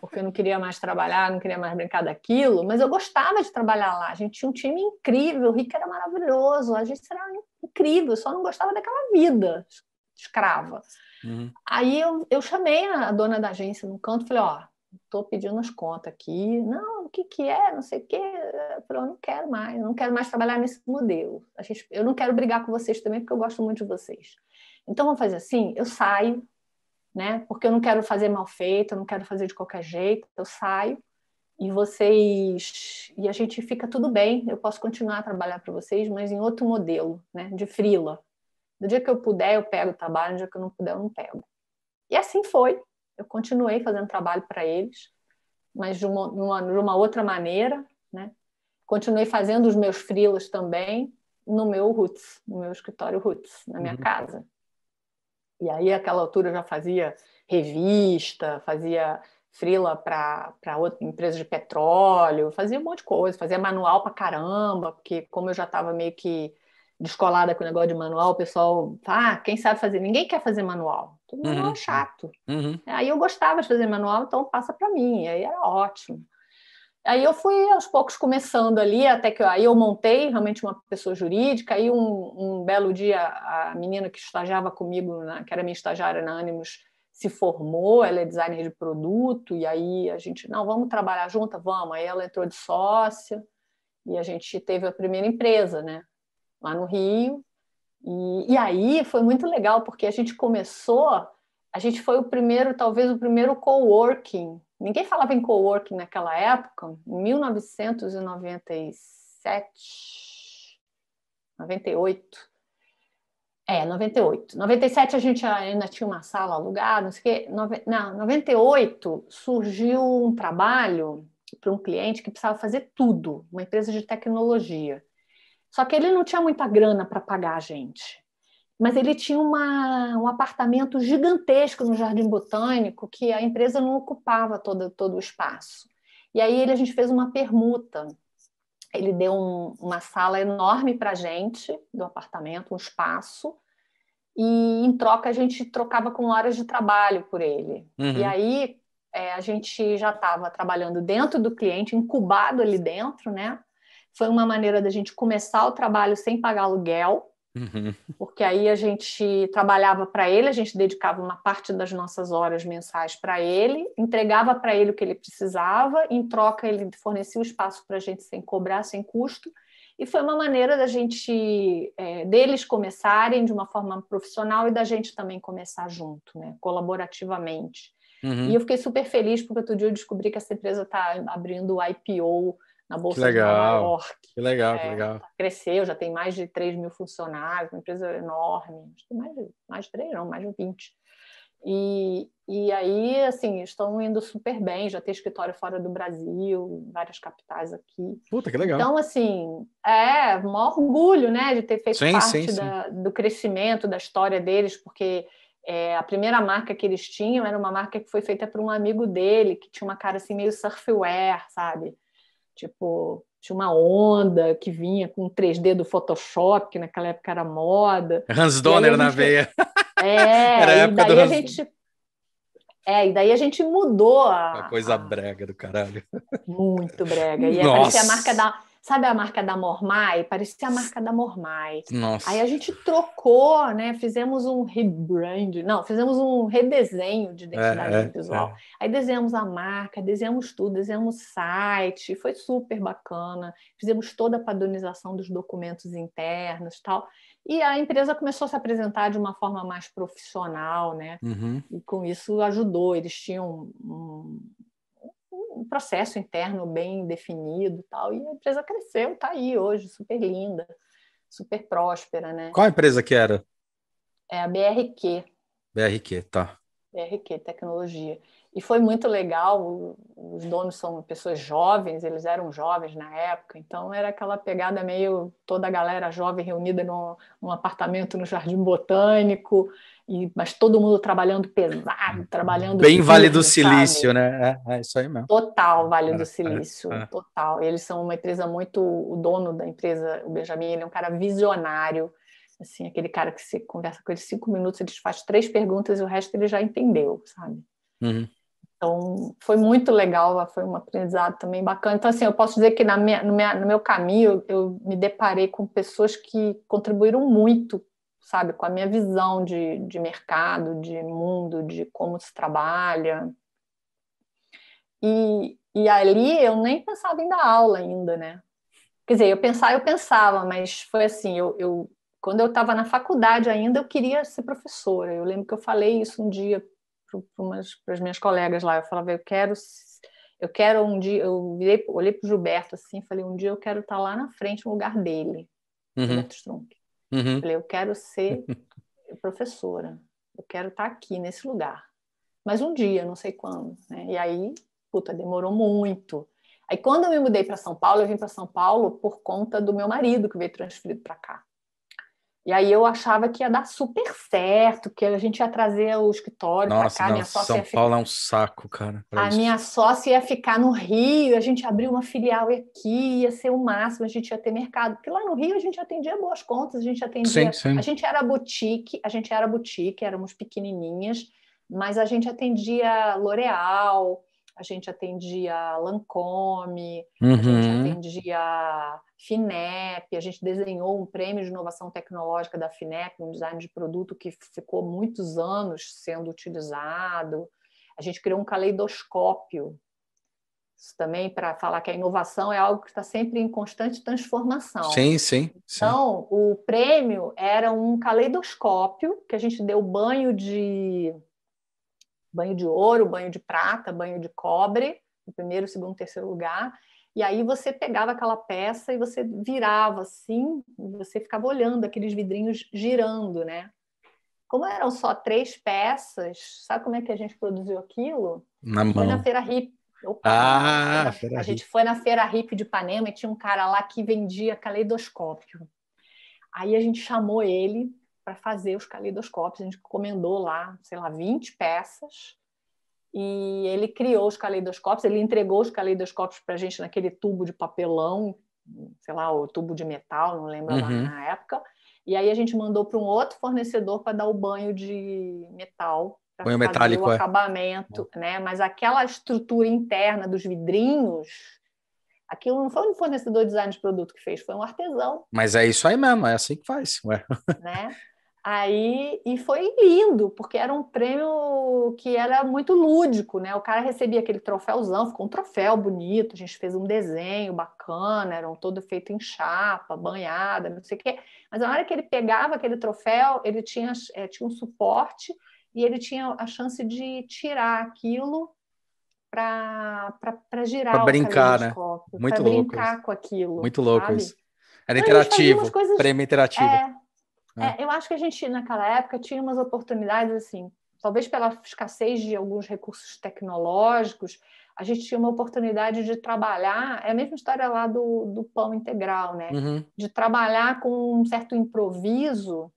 porque eu não queria mais trabalhar, não queria mais brincar daquilo, mas eu gostava de trabalhar lá. A gente tinha um time incrível, o Rick era maravilhoso, a gente era incrível, eu só não gostava daquela vida escrava. Uhum. Aí eu, eu chamei a dona da agência no canto, falei, ó, tô pedindo as contas aqui. Não, o que que é? Não sei o quê. falei, eu não quero mais, não quero mais trabalhar nesse modelo. A gente, eu não quero brigar com vocês também, porque eu gosto muito de vocês. Então vamos fazer assim, eu saio, né? Porque eu não quero fazer mal feito, eu não quero fazer de qualquer jeito, eu saio e vocês e a gente fica tudo bem, eu posso continuar a trabalhar para vocês, mas em outro modelo, né, de frila. No dia que eu puder, eu pego o trabalho, No dia que eu não puder, eu não pego. E assim foi. Eu continuei fazendo trabalho para eles, mas de uma, uma, de uma outra maneira, né? Continuei fazendo os meus frilas também no meu Roots, no meu escritório Roots, na minha uhum. casa. E aí, aquela altura, eu já fazia revista, fazia frila para empresa de petróleo, fazia um monte de coisa, fazia manual para caramba, porque como eu já estava meio que descolada com o negócio de manual, o pessoal, ah, quem sabe fazer? Ninguém quer fazer manual. Todo manual é uhum. é chato. Uhum. uhum. Aí eu gostava de fazer manual, então passa para mim. Aí era ótimo. Aí eu fui aos poucos começando ali, até que aí eu montei realmente uma pessoa jurídica. Aí um, um belo dia a menina que estagiava comigo, na, que era minha estagiária na Animus, se formou, ela é designer de produto, e aí a gente, não, vamos trabalhar junto, vamos. Aí ela entrou de sócia e a gente teve a primeira empresa, né? Lá no Rio. E, e aí foi muito legal, porque a gente começou, a gente foi o primeiro, talvez o primeiro coworking Ninguém falava em coworking naquela época, 1997, 98. É, 98. 97 a gente ainda tinha uma sala alugada, não sei o quê. Não, 98 surgiu um trabalho para um cliente que precisava fazer tudo, uma empresa de tecnologia. Só que ele não tinha muita grana para pagar a gente mas ele tinha uma, um apartamento gigantesco no Jardim Botânico que a empresa não ocupava todo, todo o espaço. E aí ele, a gente fez uma permuta. Ele deu um, uma sala enorme para a gente do apartamento, um espaço, e em troca a gente trocava com horas de trabalho por ele. Uhum. E aí é, a gente já estava trabalhando dentro do cliente, incubado ali dentro, né? Foi uma maneira da gente começar o trabalho sem pagar aluguel, Uhum. Porque aí a gente trabalhava para ele, a gente dedicava uma parte das nossas horas mensais para ele, entregava para ele o que ele precisava, em troca ele fornecia o espaço para a gente sem cobrar, sem custo, e foi uma maneira da gente é, deles começarem de uma forma profissional e da gente também começar junto, né, colaborativamente. Uhum. E eu fiquei super feliz porque outro dia eu descobri que essa empresa está abrindo o IPO na Bolsa que legal, de Nova York. Que legal, é, que legal. Cresceu, já tem mais de 3 mil funcionários, uma empresa enorme, Acho que mais de 3 não, mais de 20. E, e aí, assim, estão indo super bem, já tem escritório fora do Brasil, várias capitais aqui. Puta, que legal. Então, assim, é um orgulho, né, de ter feito sim, parte sim, da, sim. do crescimento, da história deles, porque... É, a primeira marca que eles tinham era uma marca que foi feita por um amigo dele, que tinha uma cara assim meio surfwear, sabe? Tipo, tinha uma onda que vinha com 3D do Photoshop, que naquela época era moda. Hans Donner gente... na veia. É, era a época do Hans... Gente... É, e daí a gente mudou a. Uma coisa brega do caralho. Muito brega. E Nossa. aparecia a marca da Sabe a marca da Mormai? Parecia a marca da Mormai. Nossa. Aí a gente trocou, né? Fizemos um rebrand, não, fizemos um redesenho de identidade é, é visual. É, Aí desenhamos a marca, desenhamos tudo, desenhamos o site, foi super bacana. Fizemos toda a padronização dos documentos internos, e tal. E a empresa começou a se apresentar de uma forma mais profissional, né? Uhum. E com isso ajudou. Eles tinham um, um processo interno bem definido tal. E a empresa cresceu, está aí hoje, super linda, super próspera, né? Qual empresa que era? É a BRQ. BRQ, tá. BRQ, Tecnologia. E foi muito legal, os donos são pessoas jovens, eles eram jovens na época, então era aquela pegada meio toda a galera jovem reunida num apartamento no Jardim Botânico, e, mas todo mundo trabalhando pesado, uhum. trabalhando. Bem difícil, Vale do Silício, sabe? né? É, é, isso aí mesmo. Total Vale do é, é, Silício, é, é, total. Eles são uma empresa muito. O dono da empresa, o Benjamin, ele é um cara visionário, assim, aquele cara que se conversa com ele cinco minutos, ele faz três perguntas e o resto ele já entendeu, sabe? Uhum. Então, foi muito legal, foi um aprendizado também bacana. Então, assim, eu posso dizer que na minha, no, minha, no meu caminho eu me deparei com pessoas que contribuíram muito sabe, com a minha visão de, de mercado, de mundo, de como se trabalha. E, e ali eu nem pensava em dar aula ainda, né? Quer dizer, eu pensava, eu pensava, mas foi assim, eu, eu quando eu estava na faculdade ainda, eu queria ser professora. Eu lembro que eu falei isso um dia para as minhas colegas lá. Eu falava, eu quero, eu quero um dia. Eu virei, olhei para o Gilberto assim, falei, um dia eu quero estar tá lá na frente, no lugar dele, uhum. Gilberto Strunk. Uhum. Falei, eu quero ser professora, eu quero estar aqui nesse lugar. Mas um dia, não sei quando, né? E aí, puta, demorou muito. Aí quando eu me mudei para São Paulo, eu vim para São Paulo por conta do meu marido que veio transferido para cá. E aí eu achava que ia dar super certo, que a gente ia trazer o escritório para cá. minha sócia São ficar... Paulo é um saco, cara. A isso. minha sócia ia ficar no Rio, a gente abriu uma filial aqui, ia ser o máximo, a gente ia ter mercado. Porque lá no Rio a gente atendia boas contas, a gente atendia. Sim, sim. A gente era boutique, a gente era boutique, éramos pequenininhas, mas a gente atendia L'Oréal, a gente atendia Lancôme, uhum. a gente uhum. atendia FINEP, a gente desenhou um prêmio de inovação tecnológica da FINEP, um design de produto que ficou muitos anos sendo utilizado. A gente criou um caleidoscópio isso também para falar que a inovação é algo que está sempre em constante transformação. Sim, sim. sim. Então, o prêmio era um caleidoscópio que a gente deu banho de banho de ouro, banho de prata, banho de cobre, o primeiro, segundo, terceiro lugar. E aí você pegava aquela peça e você virava assim, e você ficava olhando aqueles vidrinhos girando, né? Como eram só três peças, sabe como é que a gente produziu aquilo? Na mão. Foi na feira hippie. Opa, ah, na feira, a gente foi na feira hippie de Ipanema e tinha um cara lá que vendia caleidoscópio. Aí a gente chamou ele, para fazer os caleidoscópios. A gente encomendou lá, sei lá, 20 peças. E ele criou os caleidoscópios, ele entregou os caleidoscópios para a gente naquele tubo de papelão, sei lá, o tubo de metal, não lembro uhum. lá na época. E aí a gente mandou para um outro fornecedor para dar o banho de metal banho metálico, o é. acabamento, é. né? Mas aquela estrutura interna dos vidrinhos, aquilo não foi um fornecedor de design de produto que fez, foi um artesão. Mas é isso aí mesmo, é assim que faz, ué. Né? Aí, e foi lindo, porque era um prêmio que era muito lúdico, né? O cara recebia aquele troféuzão, ficou um troféu bonito, a gente fez um desenho bacana, era um todo feito em chapa, banhada, não sei o quê. Mas na hora que ele pegava aquele troféu, ele tinha, é, tinha um suporte e ele tinha a chance de tirar aquilo para girar pra brincar, né? Muito pra louco. brincar isso. com aquilo. Muito louco sabe? isso. Era então, interativo, prêmio interativo. É, é. é, eu acho que a gente, naquela época, tinha umas oportunidades, assim, talvez pela escassez de alguns recursos tecnológicos, a gente tinha uma oportunidade de trabalhar, é a mesma história lá do, do pão integral, né? Uhum. De trabalhar com um certo improviso,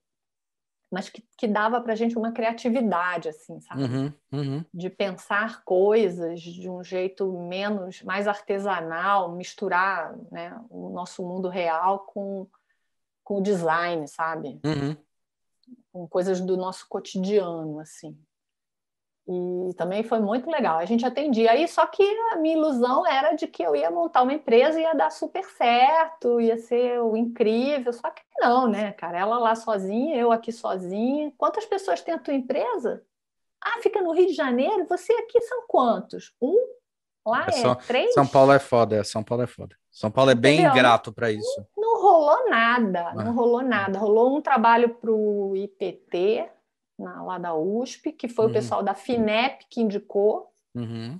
mas que, que dava a gente uma criatividade, assim, sabe? Uhum. Uhum. De pensar coisas de um jeito menos, mais artesanal, misturar né, o nosso mundo real com com o design, sabe? Uhum. Com coisas do nosso cotidiano, assim. E também foi muito legal. A gente atendia aí, só que a minha ilusão era de que eu ia montar uma empresa e ia dar super certo, ia ser o incrível. Só que não, né, cara? Ela lá sozinha, eu aqui sozinha. Quantas pessoas tem a tua empresa? Ah, fica no Rio de Janeiro. Você aqui são quantos? Um? Lá é, é São, três? São Paulo é foda, é. São Paulo é foda. São Paulo é bem Entendeu? grato para isso. Não, não rolou nada, ah. não rolou nada. Rolou um trabalho para o IPT, na, lá da USP, que foi uhum. o pessoal da FINEP que indicou. Uhum.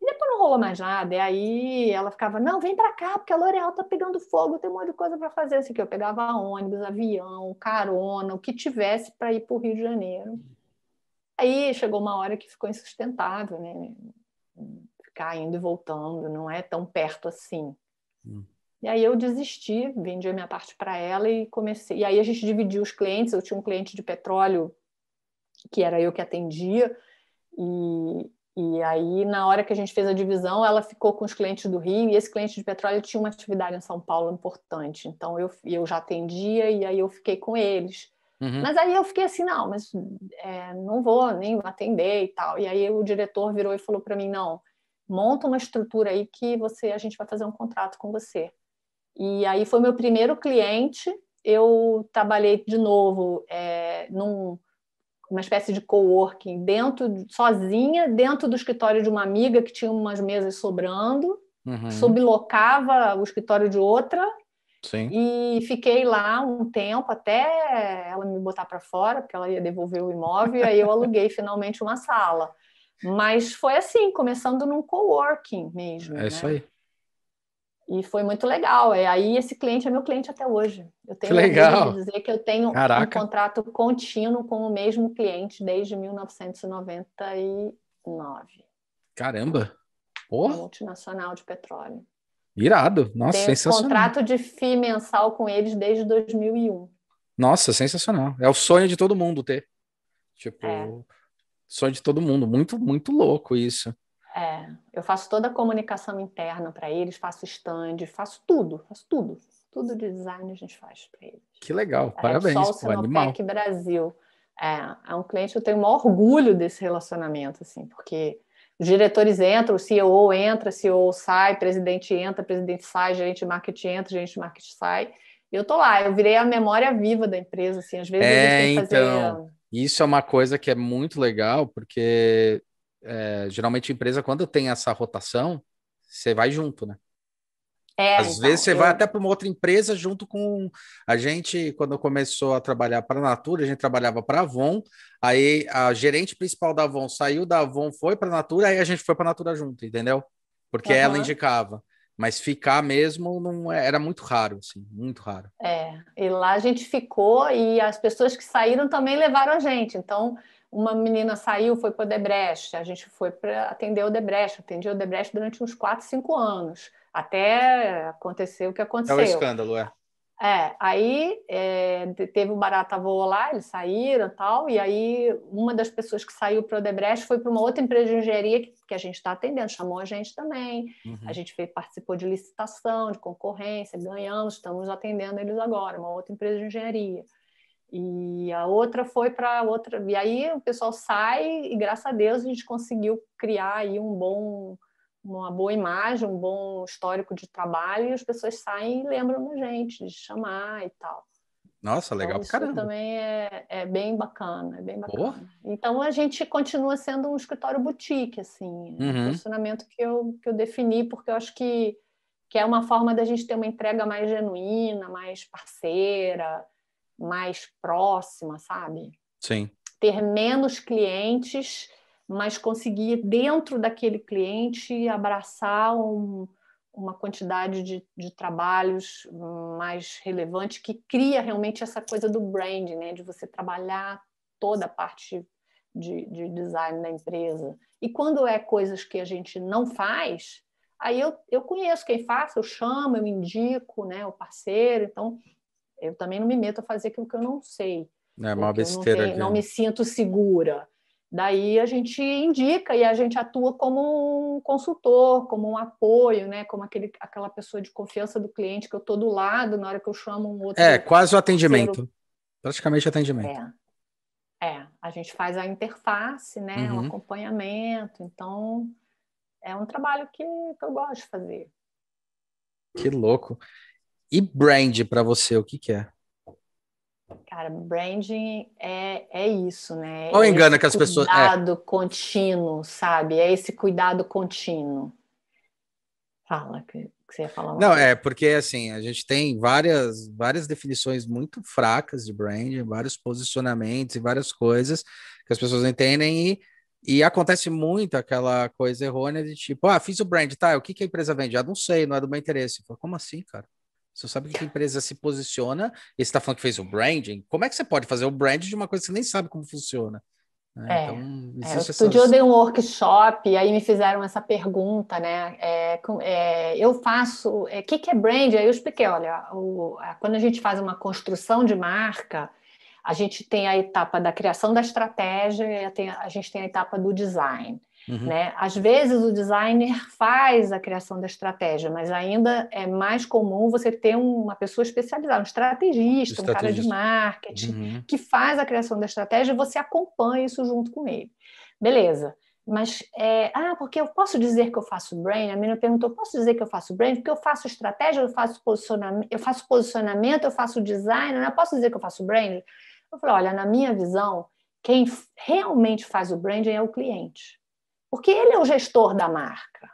E depois não rolou mais nada. E aí ela ficava, não, vem para cá, porque a L'Oréal tá pegando fogo, tem um monte de coisa para fazer. Assim, que eu pegava ônibus, avião, carona, o que tivesse para ir para o Rio de Janeiro. Aí chegou uma hora que ficou insustentável, né? Ficar indo e voltando, não é tão perto assim. Hum. E aí eu desisti, vendi a minha parte para ela e comecei. E aí a gente dividiu os clientes. Eu tinha um cliente de petróleo que era eu que atendia e, e aí na hora que a gente fez a divisão, ela ficou com os clientes do Rio e esse cliente de petróleo tinha uma atividade em São Paulo importante. Então eu eu já atendia e aí eu fiquei com eles. Uhum. Mas aí eu fiquei assim, não, mas é, não vou nem atender e tal. E aí o diretor virou e falou para mim, não, monta uma estrutura aí que você a gente vai fazer um contrato com você. E aí foi meu primeiro cliente. Eu trabalhei de novo é, num uma espécie de coworking dentro sozinha dentro do escritório de uma amiga que tinha umas mesas sobrando uhum. sublocava o escritório de outra Sim. e fiquei lá um tempo até ela me botar para fora porque ela ia devolver o imóvel e aí eu aluguei finalmente uma sala mas foi assim, começando num coworking mesmo. É né? isso aí. E foi muito legal. E é, aí esse cliente é meu cliente até hoje. Eu tenho que legal. dizer que eu tenho Caraca. um contrato contínuo com o mesmo cliente desde 1999. Caramba! Porra. Multinacional de petróleo. Irado. Nossa, tenho sensacional. contrato de FII mensal com eles desde 2001. Nossa, sensacional. É o sonho de todo mundo ter. Tipo, é sonho de todo mundo. Muito, muito louco isso. É, eu faço toda a comunicação interna para eles, faço stand, faço tudo, faço tudo. Tudo de design a gente faz para eles. Que legal, é, parabéns. Só o Sinopec Brasil. É, é um cliente, que eu tenho o maior orgulho desse relacionamento, assim, porque os diretores entram, o CEO entra, o CEO sai, presidente entra, presidente sai, gerente de marketing entra, gerente de marketing sai. E eu tô lá, eu virei a memória viva da empresa, assim, às vezes é, eles têm que então... fazer isso é uma coisa que é muito legal, porque é, geralmente a empresa, quando tem essa rotação, você vai junto, né? É, Às então, vezes você eu... vai até para uma outra empresa junto com a gente. Quando começou a trabalhar para a Natura, a gente trabalhava para a Avon. Aí a gerente principal da Avon saiu da Avon, foi para a Natura, aí a gente foi para a Natura junto, entendeu? Porque uhum. ela indicava. Mas ficar mesmo não é, era muito raro, assim, muito raro. É, e lá a gente ficou e as pessoas que saíram também levaram a gente. Então, uma menina saiu, foi para o Debrecht, a gente foi para atender o Debrecht, atendi o Debrecht durante uns 4, 5 anos, até acontecer o que é aconteceu. É o escândalo, é. É, aí é, teve o Barata Voa lá, eles saíram e tal, e aí uma das pessoas que saiu para o Odebrecht foi para uma outra empresa de engenharia que, que a gente está atendendo, chamou a gente também, uhum. a gente fez, participou de licitação, de concorrência, ganhamos, estamos atendendo eles agora, uma outra empresa de engenharia. E a outra foi para outra, e aí o pessoal sai e graças a Deus a gente conseguiu criar aí um bom uma boa imagem, um bom histórico de trabalho e as pessoas saem e lembram da gente, de chamar e tal. Nossa, legal então, isso caramba. também é, é, bem bacana, é bem bacana. Então a gente continua sendo um escritório boutique, assim, uhum. é um funcionamento uhum. que eu, que eu defini, porque eu acho que, que é uma forma da gente ter uma entrega mais genuína, mais parceira, mais próxima, sabe? Sim. Ter menos clientes mas conseguir, dentro daquele cliente, abraçar um, uma quantidade de, de, trabalhos mais relevante que cria realmente essa coisa do branding, né? de você trabalhar toda a parte de, de design da empresa. E quando é coisas que a gente não faz, aí eu, eu conheço quem faz, eu chamo, eu indico né, o parceiro, então eu também não me meto a fazer aquilo que eu não sei. É, é uma besteira. Não, tenho, né? não me sinto segura. Daí a gente indica e a gente atua como um consultor, como um apoio, né? Como aquele, aquela pessoa de confiança do cliente que eu estou do lado na hora que eu chamo um outro. É, quase o atendimento. Praticamente atendimento. É. é. a gente faz a interface, né? Uhum. O acompanhamento. Então, é um trabalho que, que eu gosto de fazer. Que louco. E brand para você, o que, que é? Cara, branding é, é isso, né? Ou é engana que as pessoas. É cuidado contínuo, sabe? É esse cuidado contínuo. Fala, que, que você ia falar. Não, coisa. é porque assim, a gente tem várias, várias definições muito fracas de branding, vários posicionamentos e várias coisas que as pessoas entendem e. E acontece muito aquela coisa errônea de tipo, ah, fiz o brand, tá? O que, que a empresa vende? Ah, não sei, não é do meu interesse. Falo, Como assim, cara? Você sabe que a empresa se posiciona e você está falando que fez o branding. Como é que você pode fazer o branding de uma coisa que você nem sabe como funciona? Né? É, então, é, existe é, um workshop e aí me fizeram essa pergunta, né? É, é, eu faço... O é, que, que é branding? Aí eu expliquei, olha, o, a, quando a gente faz uma construção de marca, a gente tem a etapa da criação da estratégia e a, a gente tem a etapa do design. Uhum. Né? Às vezes o designer faz a criação da estratégia, mas ainda é mais comum você ter uma pessoa especializada, um estrategista, estrategista. um cara de marketing, uhum. que faz a criação da estratégia e você acompanha isso junto com ele. Beleza. Mas, é, ah, porque eu posso dizer que eu faço brand? A menina perguntou, posso dizer que eu faço brand? Porque eu faço estratégia, eu faço posicionamento, eu faço, posicionamento, eu faço design, não né? posso dizer que eu faço brand? Eu falei, olha, na minha visão, quem realmente faz o branding é o cliente. Porque ele é o gestor da marca.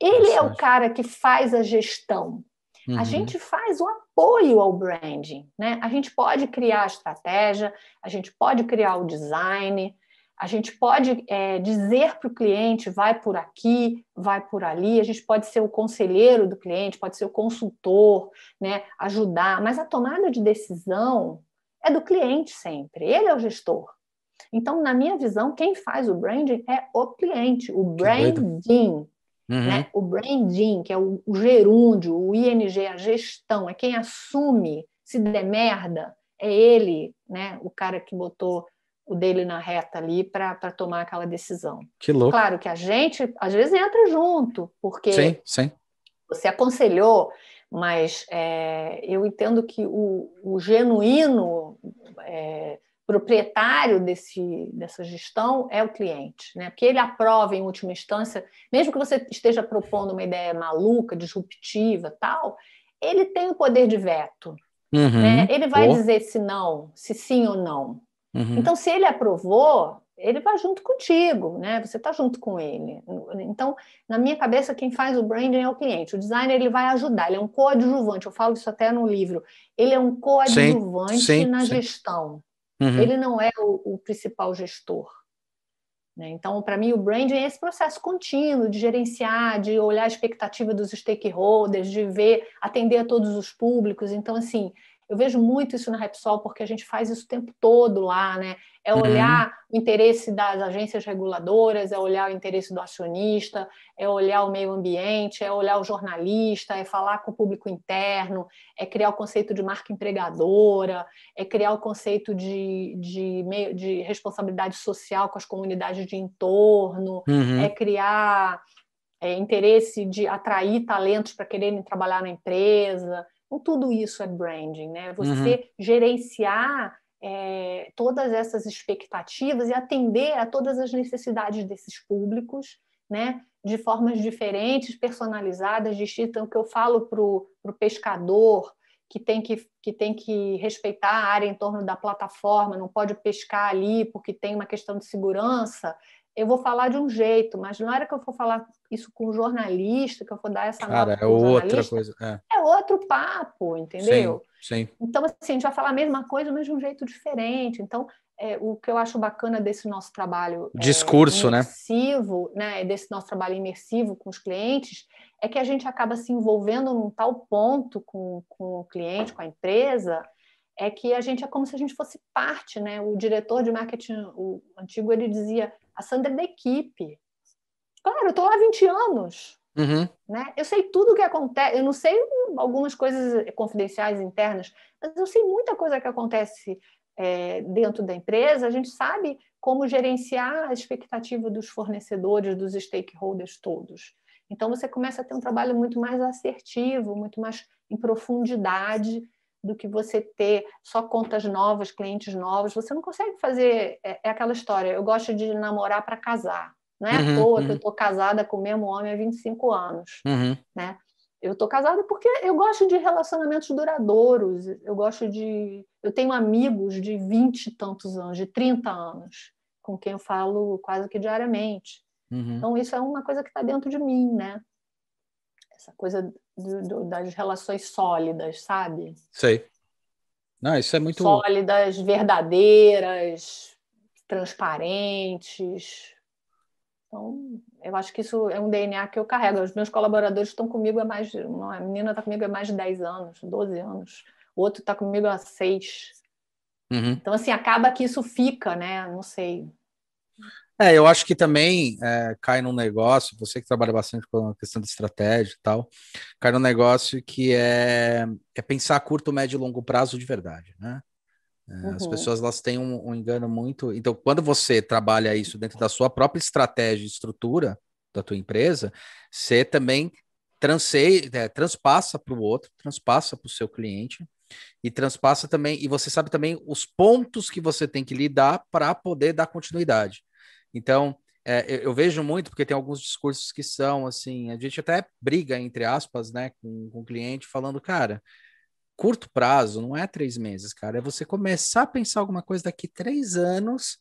Ele é o cara que faz a gestão. Uhum. A gente faz o apoio ao branding, né? A gente pode criar a estratégia, a gente pode criar o design, a gente pode é, dizer para o cliente vai por aqui, vai por ali, a gente pode ser o conselheiro do cliente, pode ser o consultor, né? Ajudar, mas a tomada de decisão é do cliente sempre, ele é o gestor. Então, na minha visão, quem faz o branding é o cliente, o branding. Uhum. Né? O branding, que é o, o gerúndio, o ING, a gestão, é quem assume, se der merda, é ele, né? o cara que botou o dele na reta ali para tomar aquela decisão. Que louco. Claro que a gente, às vezes, entra junto, porque sim, sim. você aconselhou, mas é, eu entendo que o, o genuíno é, proprietário desse, dessa gestão é o cliente, né? Porque ele aprova em última instância, mesmo que você esteja propondo uma ideia maluca, disruptiva, tal, ele tem o poder de veto. Uhum. Né? Ele vai oh. dizer se não, se sim ou não. Uhum. Então, se ele aprovou, ele vai junto contigo, né? Você está junto com ele. Então, na minha cabeça, quem faz o branding é o cliente. O designer ele vai ajudar, ele é um coadjuvante. Eu falo isso até no livro. Ele é um coadjuvante sim, na sim. gestão. Uhum. Ele não é o, o principal gestor. Né? Então, para mim, o branding é esse processo contínuo de gerenciar, de olhar a expectativa dos stakeholders, de ver, atender a todos os públicos. Então, assim, eu vejo muito isso na Repsol, porque a gente faz isso o tempo todo lá, né? É uhum. olhar uhum. o interesse das agências reguladoras, é olhar o interesse do acionista, é olhar o meio ambiente, é olhar o jornalista, é falar com o público interno, é criar o conceito de marca empregadora, é criar o conceito de, de, meio, de responsabilidade social com as comunidades de entorno, uhum. é criar é, interesse de atrair talentos para quererem trabalhar na empresa. Então, tudo isso é branding, né? Você uhum. gerenciar é, todas essas expectativas e atender a todas as necessidades desses públicos, né? De formas diferentes, personalizadas, distintas. Então, o que eu falo para o pescador que tem que, que tem que respeitar a área em torno da plataforma, não pode pescar ali porque tem uma questão de segurança, eu vou falar de um jeito, mas na hora que eu for falar isso com um jornalista, que eu for dar essa Cara, é outra coisa. É. é. outro papo, entendeu? Sim, sim. Então, assim, a gente vai falar a mesma coisa, mas de um jeito diferente. Então, é, o que eu acho bacana desse nosso trabalho é, discurso, é, imersivo, né? né? Desse nosso trabalho imersivo com os clientes, é que a gente acaba se envolvendo num tal ponto com, com o cliente, com a empresa, é que a gente é como se a gente fosse parte, né? O diretor de marketing, o antigo, ele dizia a Sandra é da equipe. Claro, eu estou lá 20 anos. Uhum. Né? Eu sei tudo o que acontece. Eu não sei algumas coisas confidenciais internas, mas eu sei muita coisa que acontece é, dentro da empresa. A gente sabe como gerenciar a expectativa dos fornecedores, dos stakeholders todos. Então você começa a ter um trabalho muito mais assertivo, muito mais em profundidade do que você ter só contas novas, clientes novos. Você não consegue fazer. É, é aquela história. Eu gosto de namorar para casar. Não é uhum, à toa uhum. que eu estou casada com o mesmo homem há 25 anos. Uhum. Né? Eu estou casada porque eu gosto de relacionamentos duradouros. Eu gosto de. Eu tenho amigos de 20 e tantos anos, de 30 anos, com quem eu falo quase que diariamente. Uhum. Então, isso é uma coisa que está dentro de mim, né? Essa coisa do, do, das relações sólidas, sabe? Sei. Não, isso é muito. Sólidas, verdadeiras, transparentes. Então, eu acho que isso é um DNA que eu carrego. Os meus colaboradores estão comigo há mais. Uma menina está comigo há mais de 10 anos, 12 anos. O outro está comigo há 6. Uhum. Então, assim, acaba que isso fica, né? Não sei. É, eu acho que também é, cai num negócio, você que trabalha bastante com a questão de estratégia e tal, cai num negócio que é, é pensar a curto, médio e longo prazo de verdade, né? É, uhum. As pessoas elas têm um, um, engano muito. Então, quando você trabalha isso dentro da sua própria estratégia e estrutura da tua empresa, você também transei, é, transpassa para o outro, transpassa para o seu cliente e transpassa também, e você sabe também os pontos que você tem que lidar para poder dar continuidade. Então, é, eu, vejo muito, porque tem alguns discursos que são assim, a gente até briga, entre aspas, né, com, com o cliente, falando, cara, curto prazo não é três meses, cara, é você começar a pensar alguma coisa daqui três anos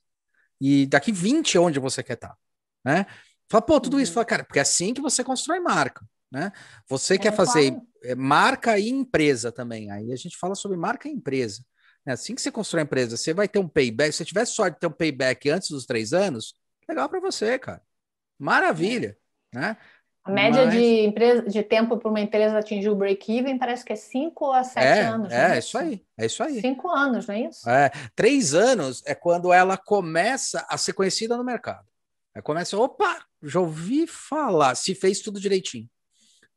e daqui 20 é onde você quer estar, né? Fala, pô, tudo isso, uhum. fala, cara, porque é assim que você constrói marca, né? Você é quer fazer claro. É, marca e empresa também, aí a gente fala sobre marca e empresa. É assim que você constrói a empresa, você vai ter um payback. Se você tiver sorte de ter um payback antes dos três anos, legal para você, cara. Maravilha, é. né? A média Mas... de, empresa, de tempo para uma empresa atingir o break-even parece que é 5 a 7 é, anos. É, é isso aí, é isso aí. 5 anos, não é isso? É, 3 anos é quando ela começa a ser conhecida no mercado. Aí começa, opa, já ouvi falar, se fez tudo direitinho.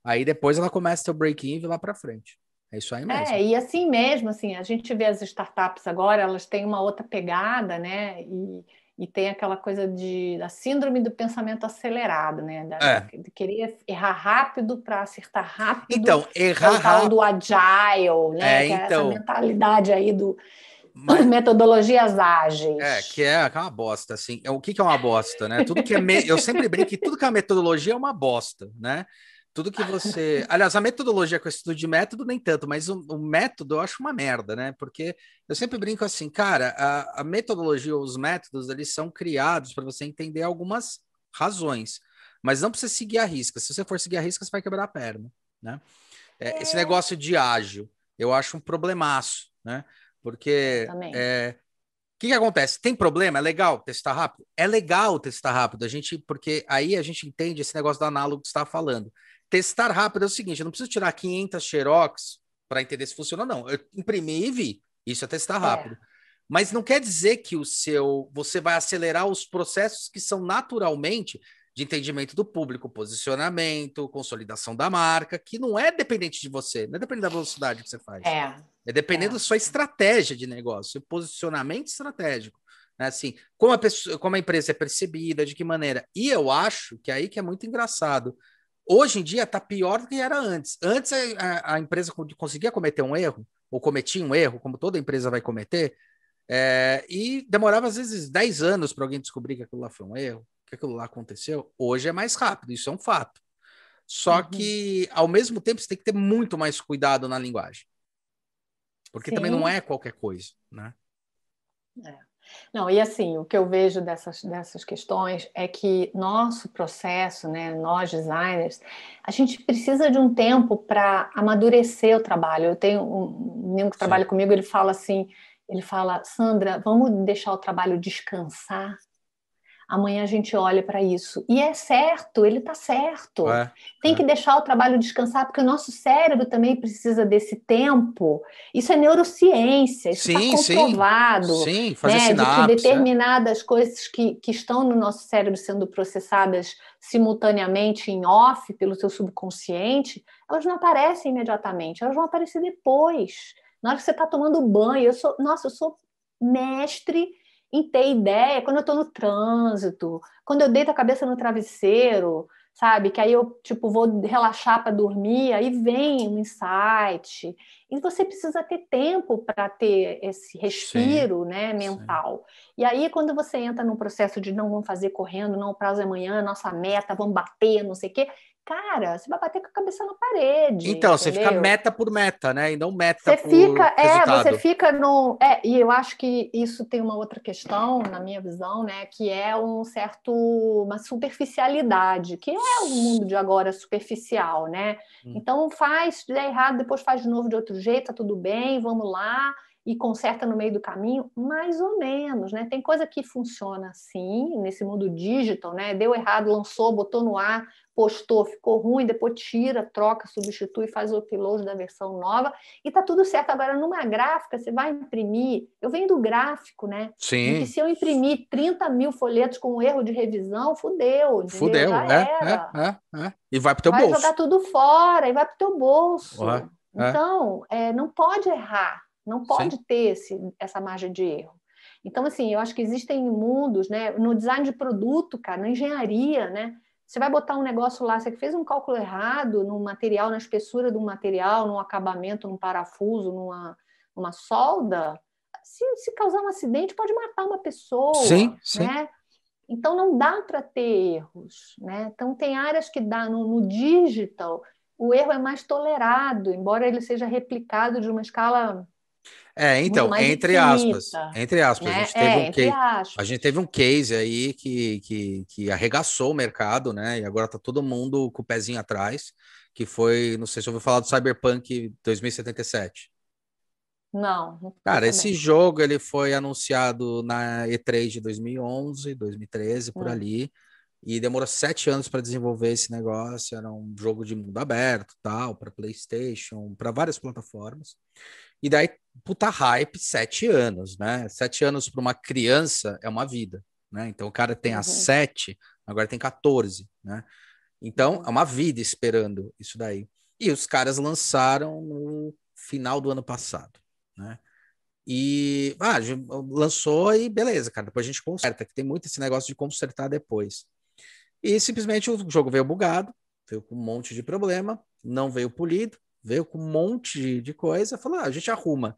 Aí depois ela começa o break-even lá para frente. É isso aí mesmo. É, e assim mesmo, assim, a gente vê as startups agora, elas têm uma outra pegada, né? E e tem aquela coisa de, da síndrome do pensamento acelerado, né? Da, é. De querer errar rápido para acertar rápido. Então, é errar rápido. do agile, né? É, é então... Essa mentalidade aí do. Mas... Metodologias ágeis. É, é, que é, uma bosta, assim. O que, que é uma bosta, né? Tudo que é me... Eu sempre brinco que tudo que é metodologia é uma bosta, né? Tudo que você. Aliás, a metodologia com estudo de método, nem tanto, mas o, o, método eu acho uma merda, né? Porque eu sempre brinco assim, cara, a, a metodologia, os métodos, eles são criados para você entender algumas razões, mas não para você seguir a risca. Se você for seguir a risca, você vai quebrar a perna, né? É, é... Esse negócio de ágil, eu acho um problemaço, né? Porque. É, o que, que, acontece? Tem problema? É legal testar rápido? É legal testar rápido, a gente, porque aí a gente entende esse negócio do análogo que você estava falando. Testar rápido é o seguinte: eu não preciso tirar 500 xerox para entender se funciona ou não. Eu imprimi e vi. Isso é testar é. rápido. É. Mas não quer dizer que o seu você vai acelerar os processos que são naturalmente de entendimento do público, posicionamento, consolidação da marca, que não é dependente de você, não é dependente da velocidade que você faz. É. É dependendo é. da sua estratégia de negócio, posicionamento estratégico. Né? Assim, como a, pessoa, como a empresa é percebida, de que maneira. E eu acho que é aí que é muito engraçado Hoje em dia está pior do que era antes. Antes a, a, empresa conseguia cometer um erro, ou cometia um erro, como toda empresa vai cometer, é, e demorava às vezes 10 anos para alguém descobrir que aquilo lá foi um erro, que aquilo lá aconteceu. Hoje é mais rápido, isso é um fato. Só uhum. que, ao mesmo tempo, você tem que ter muito mais cuidado na linguagem. Porque Sim. também não é qualquer coisa, né? É. Não, e assim, o que eu vejo dessas, dessas questões é que nosso processo, né, nós designers, a gente precisa de um tempo para amadurecer o trabalho. Eu tenho um menino que trabalha Sim. comigo, ele fala assim, ele fala, Sandra, vamos deixar o trabalho descansar Amanhã a gente olha para isso. E é certo, ele está certo. É, Tem é. que deixar o trabalho descansar, porque o nosso cérebro também precisa desse tempo. Isso é neurociência, isso está comprovado. Sim, sim. Fazer né, sinapse, de que é. determinadas é. coisas que, que estão no nosso cérebro sendo processadas simultaneamente em off pelo seu subconsciente, elas não aparecem imediatamente, elas vão aparecer depois. Na hora que você está tomando banho, eu sou, nossa, eu sou mestre em ter ideia quando eu estou no trânsito, quando eu deito a cabeça no travesseiro, sabe? Que aí eu tipo vou relaxar para dormir, aí vem um insight. E você precisa ter tempo para ter esse respiro sim, né, mental. Sim. E aí, quando você entra num processo de não vamos fazer correndo, não, o prazo é amanhã, nossa meta, vamos bater, não sei o quê. Cara, você vai bater com a cabeça na parede. Então, entendeu? você fica meta por meta, né? E não meta você por fica, É, você fica no. É, e eu acho que isso tem uma outra questão, na minha visão, né? Que é um certo. uma superficialidade, que é o mundo de agora superficial, né? Hum. Então faz, der errado, depois faz de novo de outro jeito, tá tudo bem, vamos lá, e conserta no meio do caminho, mais ou menos, né? Tem coisa que funciona assim, nesse mundo digital, né? Deu errado, lançou, botou no ar, postou, ficou ruim, depois tira, troca, substitui, faz o upload da versão nova e tá tudo certo. Agora, numa gráfica, você vai imprimir, eu venho do gráfico, né? Sim. E se eu imprimir 30 mil folhetos com um erro de revisão, fudeu. Entendeu? Fudeu, Já é, é, é, é, E vai pro teu vai bolso. Vai jogar tudo fora e vai pro teu bolso. Uhum. É? Então, é. É, não pode errar, não pode Sim. ter esse, essa margem de erro. Então, assim, eu acho que existem mundos, né? No design de produto, cara, na engenharia, né? Você vai botar um negócio lá, você fez um cálculo errado no material, na espessura do material, no acabamento, num parafuso, numa, numa solda. Se, se causar um acidente, pode matar uma pessoa. Sim, né? sim. Né? Então não dá para ter erros, né? Então tem áreas que dá no, no digital o erro é mais tolerado, embora ele seja replicado de uma escala é, então, entre infinita, aspas, entre aspas, né? a, gente é, um entre aspas. a, gente teve um case, aí que, que, que, arregaçou o mercado, né? E agora tá todo mundo com o pezinho atrás, que foi, não sei se ouviu falar do Cyberpunk 2077. Não. não Cara, esse jogo ele foi anunciado na E3 de 2011, 2013, por hum. ali. E demorou sete anos para desenvolver esse negócio. Era um jogo de mundo aberto, tal, para PlayStation, para várias plataformas. E daí, puta hype, sete anos, né? Sete anos para uma criança é uma vida, né? Então o cara tem uhum. a sete, agora tem 14, né? Então é uma vida esperando isso daí. E os caras lançaram no final do ano passado, né? E ah, lançou e beleza, cara. Depois a gente conserta, que tem muito esse negócio de consertar depois. E simplesmente o jogo veio bugado, veio com um monte de problema, não veio polido, veio com um monte de coisa. Falou, ah, a gente arruma.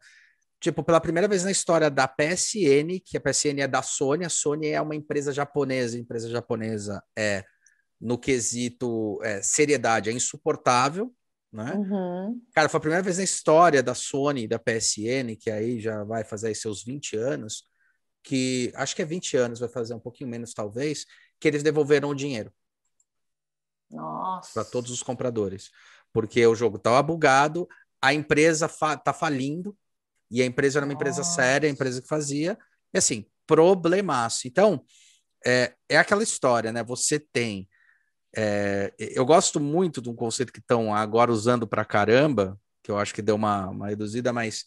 Tipo, pela primeira vez na história da PSN, que a PSN é da Sony, a Sony é uma empresa japonesa, a empresa japonesa é no quesito é, seriedade, é insuportável, né? Uhum. Cara, foi a primeira vez na história da Sony, da PSN, que aí já vai fazer seus 20 anos, que acho que é 20 anos, vai fazer um pouquinho menos talvez, que eles devolveram o dinheiro. Nossa. Para todos os compradores. Porque o jogo estava tá bugado, a empresa fa tá falindo, e a empresa era uma Nossa. empresa séria, a empresa que fazia, e assim, problemaço. Então, é, é aquela história, né? Você tem. É, eu gosto muito de um conceito que estão agora usando para caramba, que eu acho que deu uma, uma reduzida, mas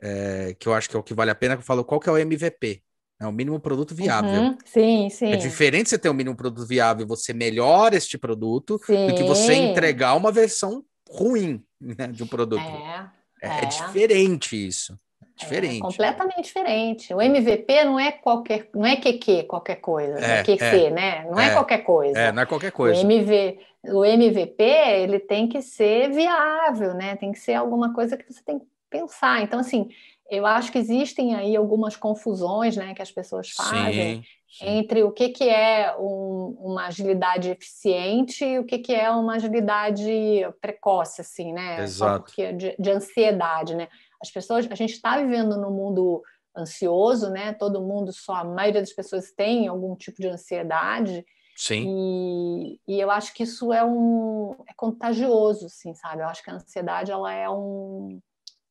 é, que eu acho que é o que vale a pena, que eu falo qual que é o MVP. É o mínimo produto viável. Uhum, sim, é sim. É diferente você ter o um mínimo produto viável e você melhora este produto sim. do que você entregar uma versão ruim né, de um produto. É, é, é. é. diferente isso. É, é diferente. Né? completamente diferente. O MVP não é qualquer, não é QQ, qualquer coisa, né? é, QC, né? Não é, qualquer coisa. É, não é qualquer coisa. O, MV, o MVP, ele tem que ser viável, né? Tem que ser alguma coisa que você tem que pensar. Então, assim, eu acho que existem aí algumas confusões né, que as pessoas fazem sim, sim. entre o que, que é um, uma agilidade eficiente e o que, que é uma agilidade precoce, assim, né? Exato. Porque, de, de ansiedade, né? As pessoas, a gente está vivendo num mundo ansioso, né? Todo mundo, só a maioria das pessoas tem algum tipo de ansiedade. Sim. E, e, eu acho que isso é um é contagioso, sim, sabe? Eu acho que a ansiedade ela é um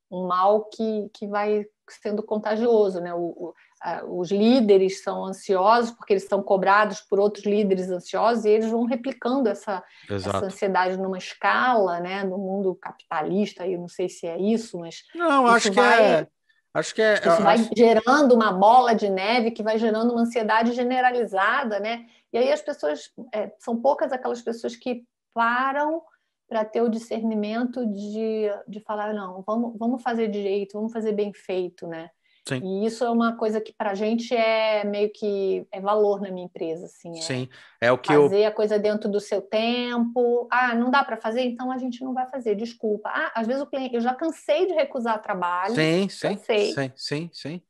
um mal que, que vai sendo contagioso, né? O, o, a, os líderes são ansiosos porque eles são cobrados por outros líderes ansiosos e eles vão replicando essa, essa ansiedade numa escala, né? No mundo capitalista, eu não sei se é isso, mas não acho vai... que é Acho que é. Isso vai gerando uma bola de neve que vai gerando uma ansiedade generalizada, né? E aí as pessoas é, são poucas aquelas pessoas que param para ter o discernimento de, de falar, não, vamos, vamos fazer direito, vamos fazer bem feito, né? Sim. E isso é uma coisa que para a gente é meio que é valor na minha empresa, assim. É Sim, é o que fazer eu... a coisa dentro do seu tempo. Ah, não dá para fazer, então a gente não vai fazer. Desculpa. Ah, às vezes o cliente, eu já cansei de recusar trabalho. Sim, sim, cansei, sim, sim, sim, sim.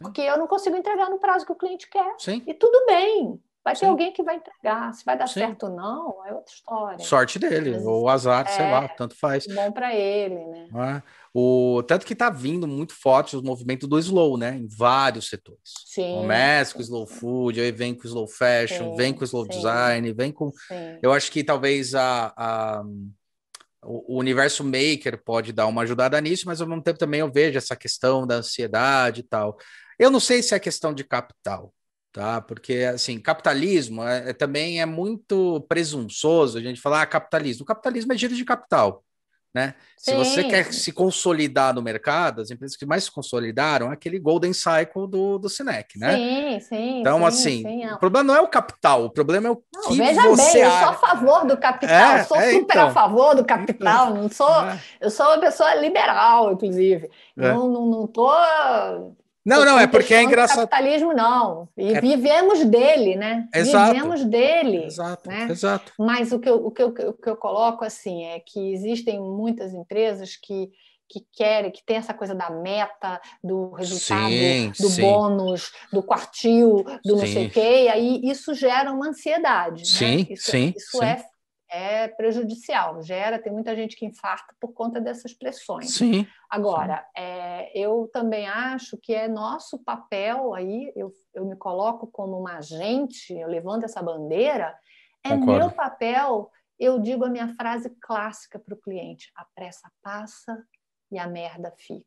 Porque eu não consigo entregar no prazo que o cliente quer. Sim. E tudo bem. Vai ter alguém que vai entregar. Se vai dar Sim. certo ou não, é outra história. Sorte dele, Mas, ou azar, é, sei lá, tanto faz. Bom para ele, né? É. O, tanto que está vindo muito forte o movimento do slow, né? Em vários setores. Sim. Começa com slow food, aí vem com slow fashion, sim, vem com slow sim. design, vem com. Sim. Eu acho que talvez a, a o universo maker pode dar uma ajudada nisso, mas ao mesmo tempo também eu vejo essa questão da ansiedade e tal. Eu não sei se é questão de capital tá? Porque assim, capitalismo é, é, também é muito presunçoso a gente falar ah, capitalismo. O capitalismo é giro de capital, né? Sim. Se você quer se consolidar no mercado, as empresas que mais se consolidaram é aquele golden cycle do, do Sinec, né? Sim, sim. Então, sim, assim, sim, o problema não é o capital, o problema é o não, que veja você... Veja bem, acha. eu sou a favor do capital, é, sou é, super então. a favor do capital, então, não sou... Né? Eu sou uma pessoa liberal, inclusive. É. Não, não, não tô não, não, é porque é engraçado. capitalismo não. E é... vivemos dele, né? Exato. Vivemos dele. Exato. Né? Exato. Mas o que, eu, o, que eu, o que eu coloco assim é que existem muitas empresas que que querem, que tem essa coisa da meta, do resultado, sim, do sim. bônus, do quartil, do sim. não sei o quê, e aí isso gera uma ansiedade. Né? Sim, né? isso, sim. Isso é é prejudicial, gera, tem muita gente que infarta por conta dessas pressões. Sim. Agora, sim. É, eu também acho que é nosso papel aí, eu, eu me coloco como uma agente, eu levanto essa bandeira, é Concordo. meu papel, eu digo a minha frase clássica para o cliente, a pressa passa e a merda fica.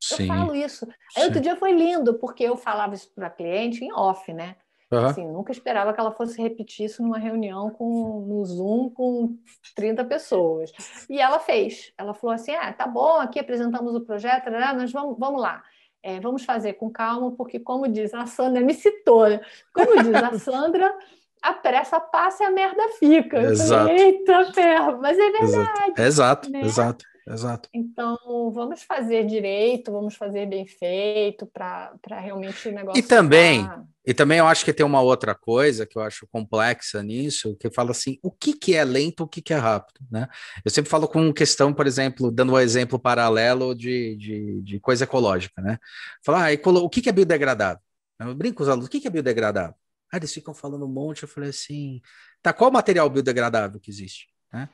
Sim. Eu falo isso. Aí outro dia foi lindo, porque eu falava isso para cliente em off, né? Uhum. Assim, nunca esperava que ela fosse repetir isso numa reunião com, no Zoom com 30 pessoas. E ela fez. Ela falou assim: ah, tá bom, aqui apresentamos o projeto, nós né, vamos, vamos lá. É, vamos fazer com calma, porque, como diz a Sandra, me citou, né, como diz a Sandra, a pressa passa e a merda fica. Exato. Falei, Eita, ferro, mas é verdade. Exato, né? exato. Exato. Então, vamos fazer direito, vamos fazer bem feito para realmente o negócio. E também, ficar... e também eu acho que tem uma outra coisa que eu acho complexa nisso, que fala assim: o que, que é lento, o que, que é rápido, né? Eu sempre falo com questão, por exemplo, dando um exemplo paralelo de, de, de coisa ecológica, né? Falar, ah, o que, que é biodegradável? Eu brinco com os alunos, o que, que é biodegradável? Aí ah, eles ficam falando um monte, eu falei assim, tá, qual material biodegradável que existe? Né?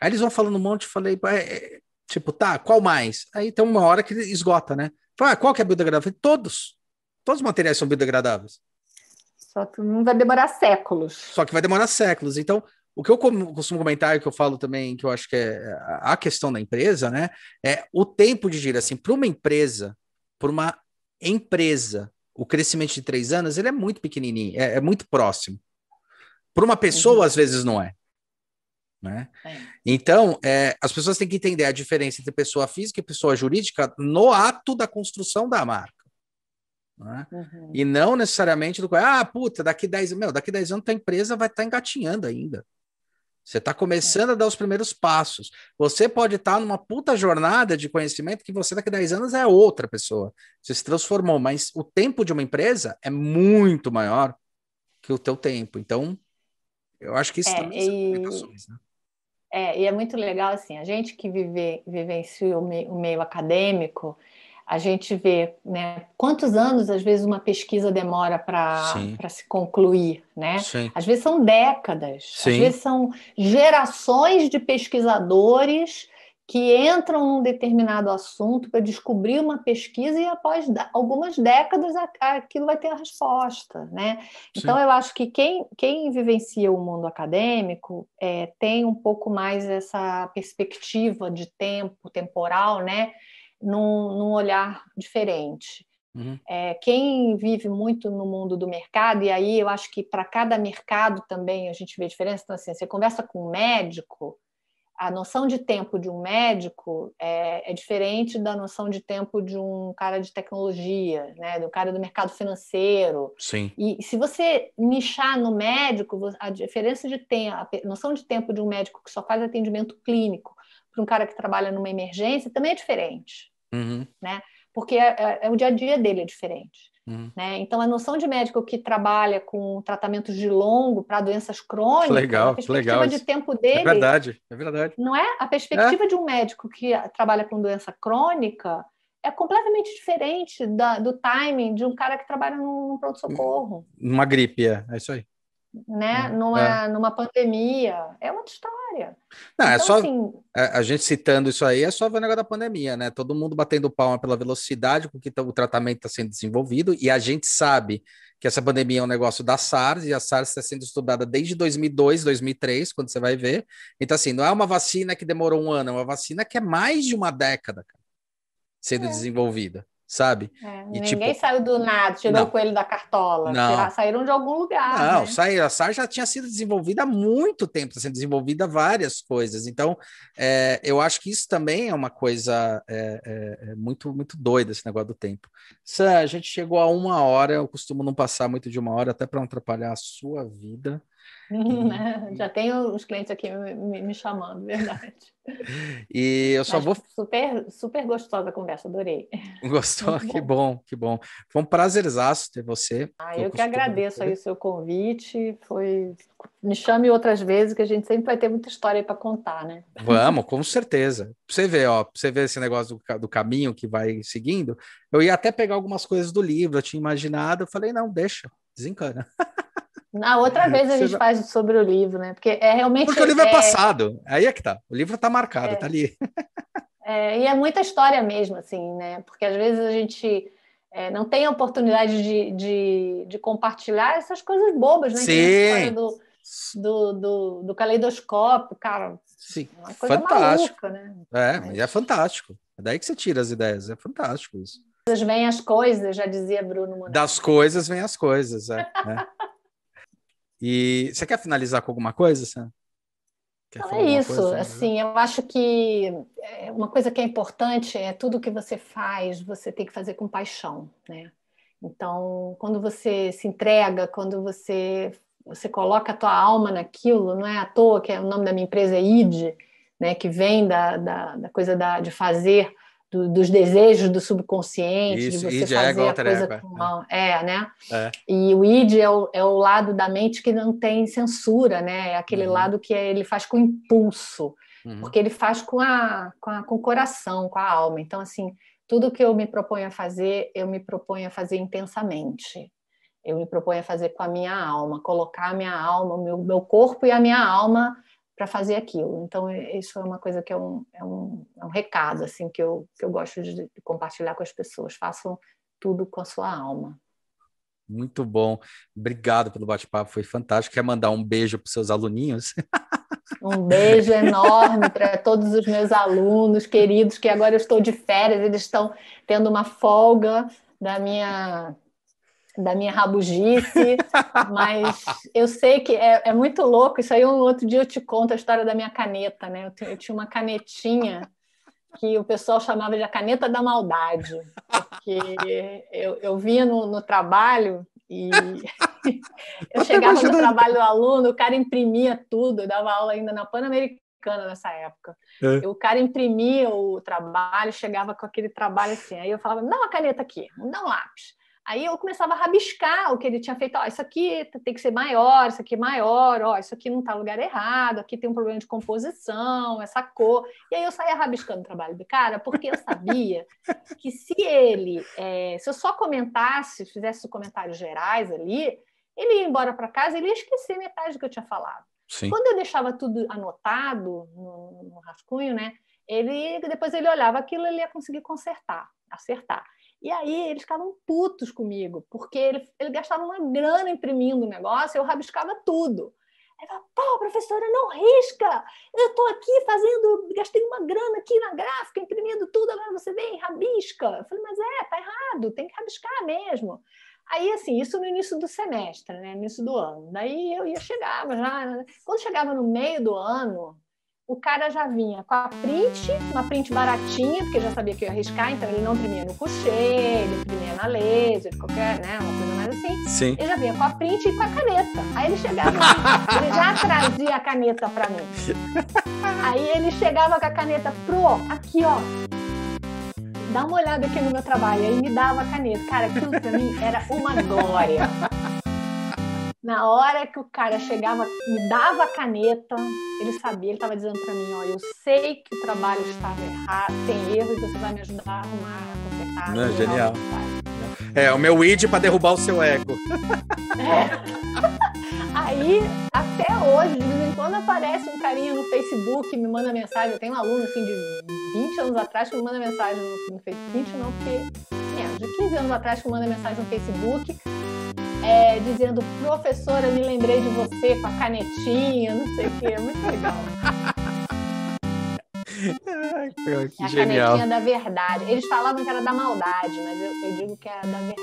Aí eles vão falando um monte, eu falei, Tipo, tá, qual mais? Aí tem uma hora que esgota, né? Fala, ah, qual que é biodegradável? Todos. Todos os materiais são biodegradáveis. Só que não vai demorar séculos. Só que vai demorar séculos. Então, o que eu costumo comentar, que eu falo também, que eu acho que é, é a questão da empresa, né? É o tempo de giro. Assim, para uma empresa, para uma empresa, o crescimento de três anos, ele é muito pequenininho, é, é muito próximo. Para uma pessoa, uhum. às vezes, não é. Né? É. Então, é, as pessoas têm que entender a diferença entre pessoa física e pessoa jurídica no ato da construção da marca. Né? Uhum. E não necessariamente do ah, puta, daqui 10 daqui 10 anos tua empresa vai estar tá engatinhando ainda. Você está começando é. a dar os primeiros passos. Você pode estar tá numa puta jornada de conhecimento que você daqui 10 anos é outra pessoa. Você se transformou, mas o tempo de uma empresa é muito maior que o teu tempo. Então, eu acho que isso é, também são implicações, né? É, e é muito legal, assim, a gente que vive, vivencia o, me, o meio acadêmico, a gente vê né, quantos anos, às vezes, uma pesquisa demora para se concluir, né? Sim. Às vezes são décadas, Sim. às vezes são gerações de pesquisadores que entram num determinado assunto para descobrir uma pesquisa e após algumas décadas aquilo vai ter a resposta, né? Então, Sim. Então eu acho que quem, quem vivencia o mundo acadêmico é, tem um pouco mais essa perspectiva de tempo, temporal, né? Num, num olhar diferente. Uhum. É, quem vive muito no mundo do mercado, e aí eu acho que para cada mercado também a gente vê diferença. Então, assim, você conversa com um médico, a noção de tempo de um médico é, é, diferente da noção de tempo de um cara de tecnologia, né? Do cara do mercado financeiro. Sim. E se você nichar no médico, a diferença de tempo, a noção de tempo de um médico que só faz atendimento clínico para um cara que trabalha numa emergência também é diferente, uhum. né? Porque é, é, é, o dia a dia dele é diferente. Uhum. Né? Então, a noção de médico que trabalha com tratamentos de longo para doenças crônicas, legal, a perspectiva legal. de tempo é dele. É verdade, é verdade. Não é? A perspectiva é. de um médico que trabalha com doença crônica é completamente diferente da, do timing de um cara que trabalha num, pronto-socorro. Uma gripe, é, é isso aí né? Hum, numa, é. numa pandemia. É outra história. Não, é então, é só. Assim... A, é, a, gente citando isso aí é só ver o negócio da pandemia, né? Todo mundo batendo palma pela velocidade com que tá, o tratamento está sendo desenvolvido, e a gente sabe que essa pandemia é um negócio da SARS, e a SARS está sendo estudada desde 2002, 2003, quando você vai ver. Então, assim, não é uma vacina que demorou um ano, é uma vacina que é mais de uma década sendo é. desenvolvida sabe? É, e, né? tipo, ninguém tipo, saiu do nada, tirou o coelho da cartola, não, saíram de algum lugar. Não, né? saiu, a SAR já tinha sido desenvolvida há muito tempo, está sendo desenvolvida várias coisas. Então, é, eu acho que isso também é uma coisa é, é, é, muito, muito doida, esse negócio do tempo. Sam, a gente chegou a uma hora, eu costumo não passar muito de uma hora, até para não atrapalhar a sua vida. Uhum. Né? Já tenho os clientes aqui me, me chamando, verdade. E eu só Mas vou. Super, super gostosa a conversa, adorei. Gostou? Muito que bom. bom. que bom. Foi um prazerzaço ter você. Ah, eu que agradeço aí né? o seu convite. Foi. Me chame outras vezes, que a gente sempre vai ter muita história para contar, né? Vamos, com certeza. você vê ó, você vê esse negócio do, do caminho que vai seguindo. Eu ia até pegar algumas coisas do livro, eu tinha imaginado, eu falei, não, deixa, desencana. Na outra é, vez a gente faz sobre o livro, né? Porque é realmente. Porque o livro é, é, passado, aí é que tá. O livro tá marcado, é. tá ali. É, e é muita história mesmo, assim, né? Porque às vezes a gente é, não tem a oportunidade de, de, de, compartilhar essas coisas bobas, né? Sim. Do, do, do, do, caleidoscópio, cara. Sim. Uma coisa fantástico. maluca, né? É, mas é fantástico. É daí que você tira as ideias, é fantástico isso. Vêm as coisas, já dizia Bruno Das coisas vêm as coisas, é. é. E você quer finalizar com alguma coisa, Sam? Não é isso, coisa, assim, eu acho que é, uma coisa que é importante é tudo que você faz, você tem que fazer com paixão, né? Então, quando você se entrega, quando você você coloca a tua alma naquilo, não é à toa que é, o nome da minha empresa é ID, né? Que vem da, da, da coisa da, de fazer do, dos desejos do subconsciente, Isso, de você é fazer é a coisa com mão. É, né? É. E o id é o, é o lado da mente que não tem censura, né? É aquele uhum. lado que ele faz com impulso, uhum. porque ele faz com, a, com, a, com o coração, com a alma. Então, assim, tudo que eu me proponho a fazer, eu me proponho a fazer intensamente. Eu me proponho a fazer com a minha alma, colocar a minha alma, o meu, meu corpo e a minha alma para fazer aquilo. Então, é, isso é uma coisa que é um, é um, é um recado assim que eu, que eu gosto de, de compartilhar com as pessoas. Façam tudo com a sua alma. Muito bom. Obrigado pelo bate-papo, foi fantástico. Quer mandar um beijo para os seus aluninhos? Um beijo enorme para todos os meus alunos queridos, que agora eu estou de férias, eles estão tendo uma folga da minha da minha rabugice, mas eu sei que é, é, muito louco. Isso aí, um outro dia eu te conto a história da minha caneta, né? Eu, eu tinha uma canetinha que o pessoal chamava de a caneta da maldade, porque eu, eu vinha no, no trabalho e eu chegava no trabalho do aluno, o cara imprimia tudo, eu dava aula ainda na Pan-Americana nessa época. É. O cara imprimia o trabalho, chegava com aquele trabalho assim, aí eu falava, não, dá uma caneta aqui, não dá lápis. Aí eu começava a rabiscar o que ele tinha feito. Ó, oh, isso aqui tem que ser maior, isso aqui é maior, ó, oh, isso aqui não está no lugar errado, aqui tem um problema de composição, essa cor. E aí eu saía rabiscando o trabalho do cara, porque eu sabia que se ele, é, se eu só comentasse, fizesse comentários gerais ali, ele ia embora para casa, ele ia esquecer metade do que eu tinha falado. Sim. Quando eu deixava tudo anotado no, no rascunho, né? Ele depois ele olhava aquilo, ele ia conseguir consertar, acertar. E aí eles ficavam putos comigo, porque ele, ele gastava uma grana imprimindo o negócio, eu rabiscava tudo. Aí falava, pô, professora, não risca! Eu estou aqui fazendo, gastei uma grana aqui na gráfica, imprimindo tudo, agora você vem, rabisca. Eu falei, mas é, tá errado, tem que rabiscar mesmo. Aí, assim, isso no início do semestre, né? No início do ano. Daí eu ia chegar, já... Quando chegava no meio do ano, o cara já vinha com a print, uma print baratinha, porque já sabia que ia arriscar, então ele não imprimia no coucher, ele imprimia na laser, qualquer, né, uma coisa mais assim. Sim. Ele já vinha com a print e com a caneta. Aí ele chegava, assim, ele já trazia a caneta para mim. Aí ele chegava com a caneta pro, aqui ó, dá uma olhada aqui no meu trabalho. Aí me dava a caneta. Cara, aquilo pra mim era uma glória. Na hora que o cara chegava, me dava a caneta, ele sabia, ele estava dizendo para mim: olha, eu sei que o trabalho estava errado, tem erros, você vai me ajudar a arrumar, a consertar. Não, é genial. é, o meu id para derrubar o seu ego. É. Aí, até hoje, de vez em quando aparece um carinha no Facebook, me manda mensagem. Eu tenho um aluno assim de 20 é, anos atrás que me manda mensagem no, Facebook. Facebook, não, porque. É, de 15 anos atrás que me manda mensagem no Facebook é, dizendo, professora, me lembrei de você com a canetinha, não sei o que, é muito legal. que é a genial. canetinha da verdade. Eles falavam que era da maldade, mas eu, eu digo que era é da verdade.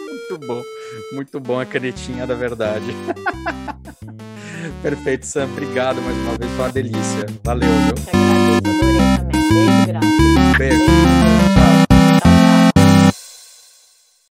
Muito bom, muito bom a canetinha da verdade. Perfeito, Sam. Obrigado mais uma vez, foi uma delícia. Valeu, viu? Eu agradeço, adorei também. Beijo, graças. Beijo. Beijo.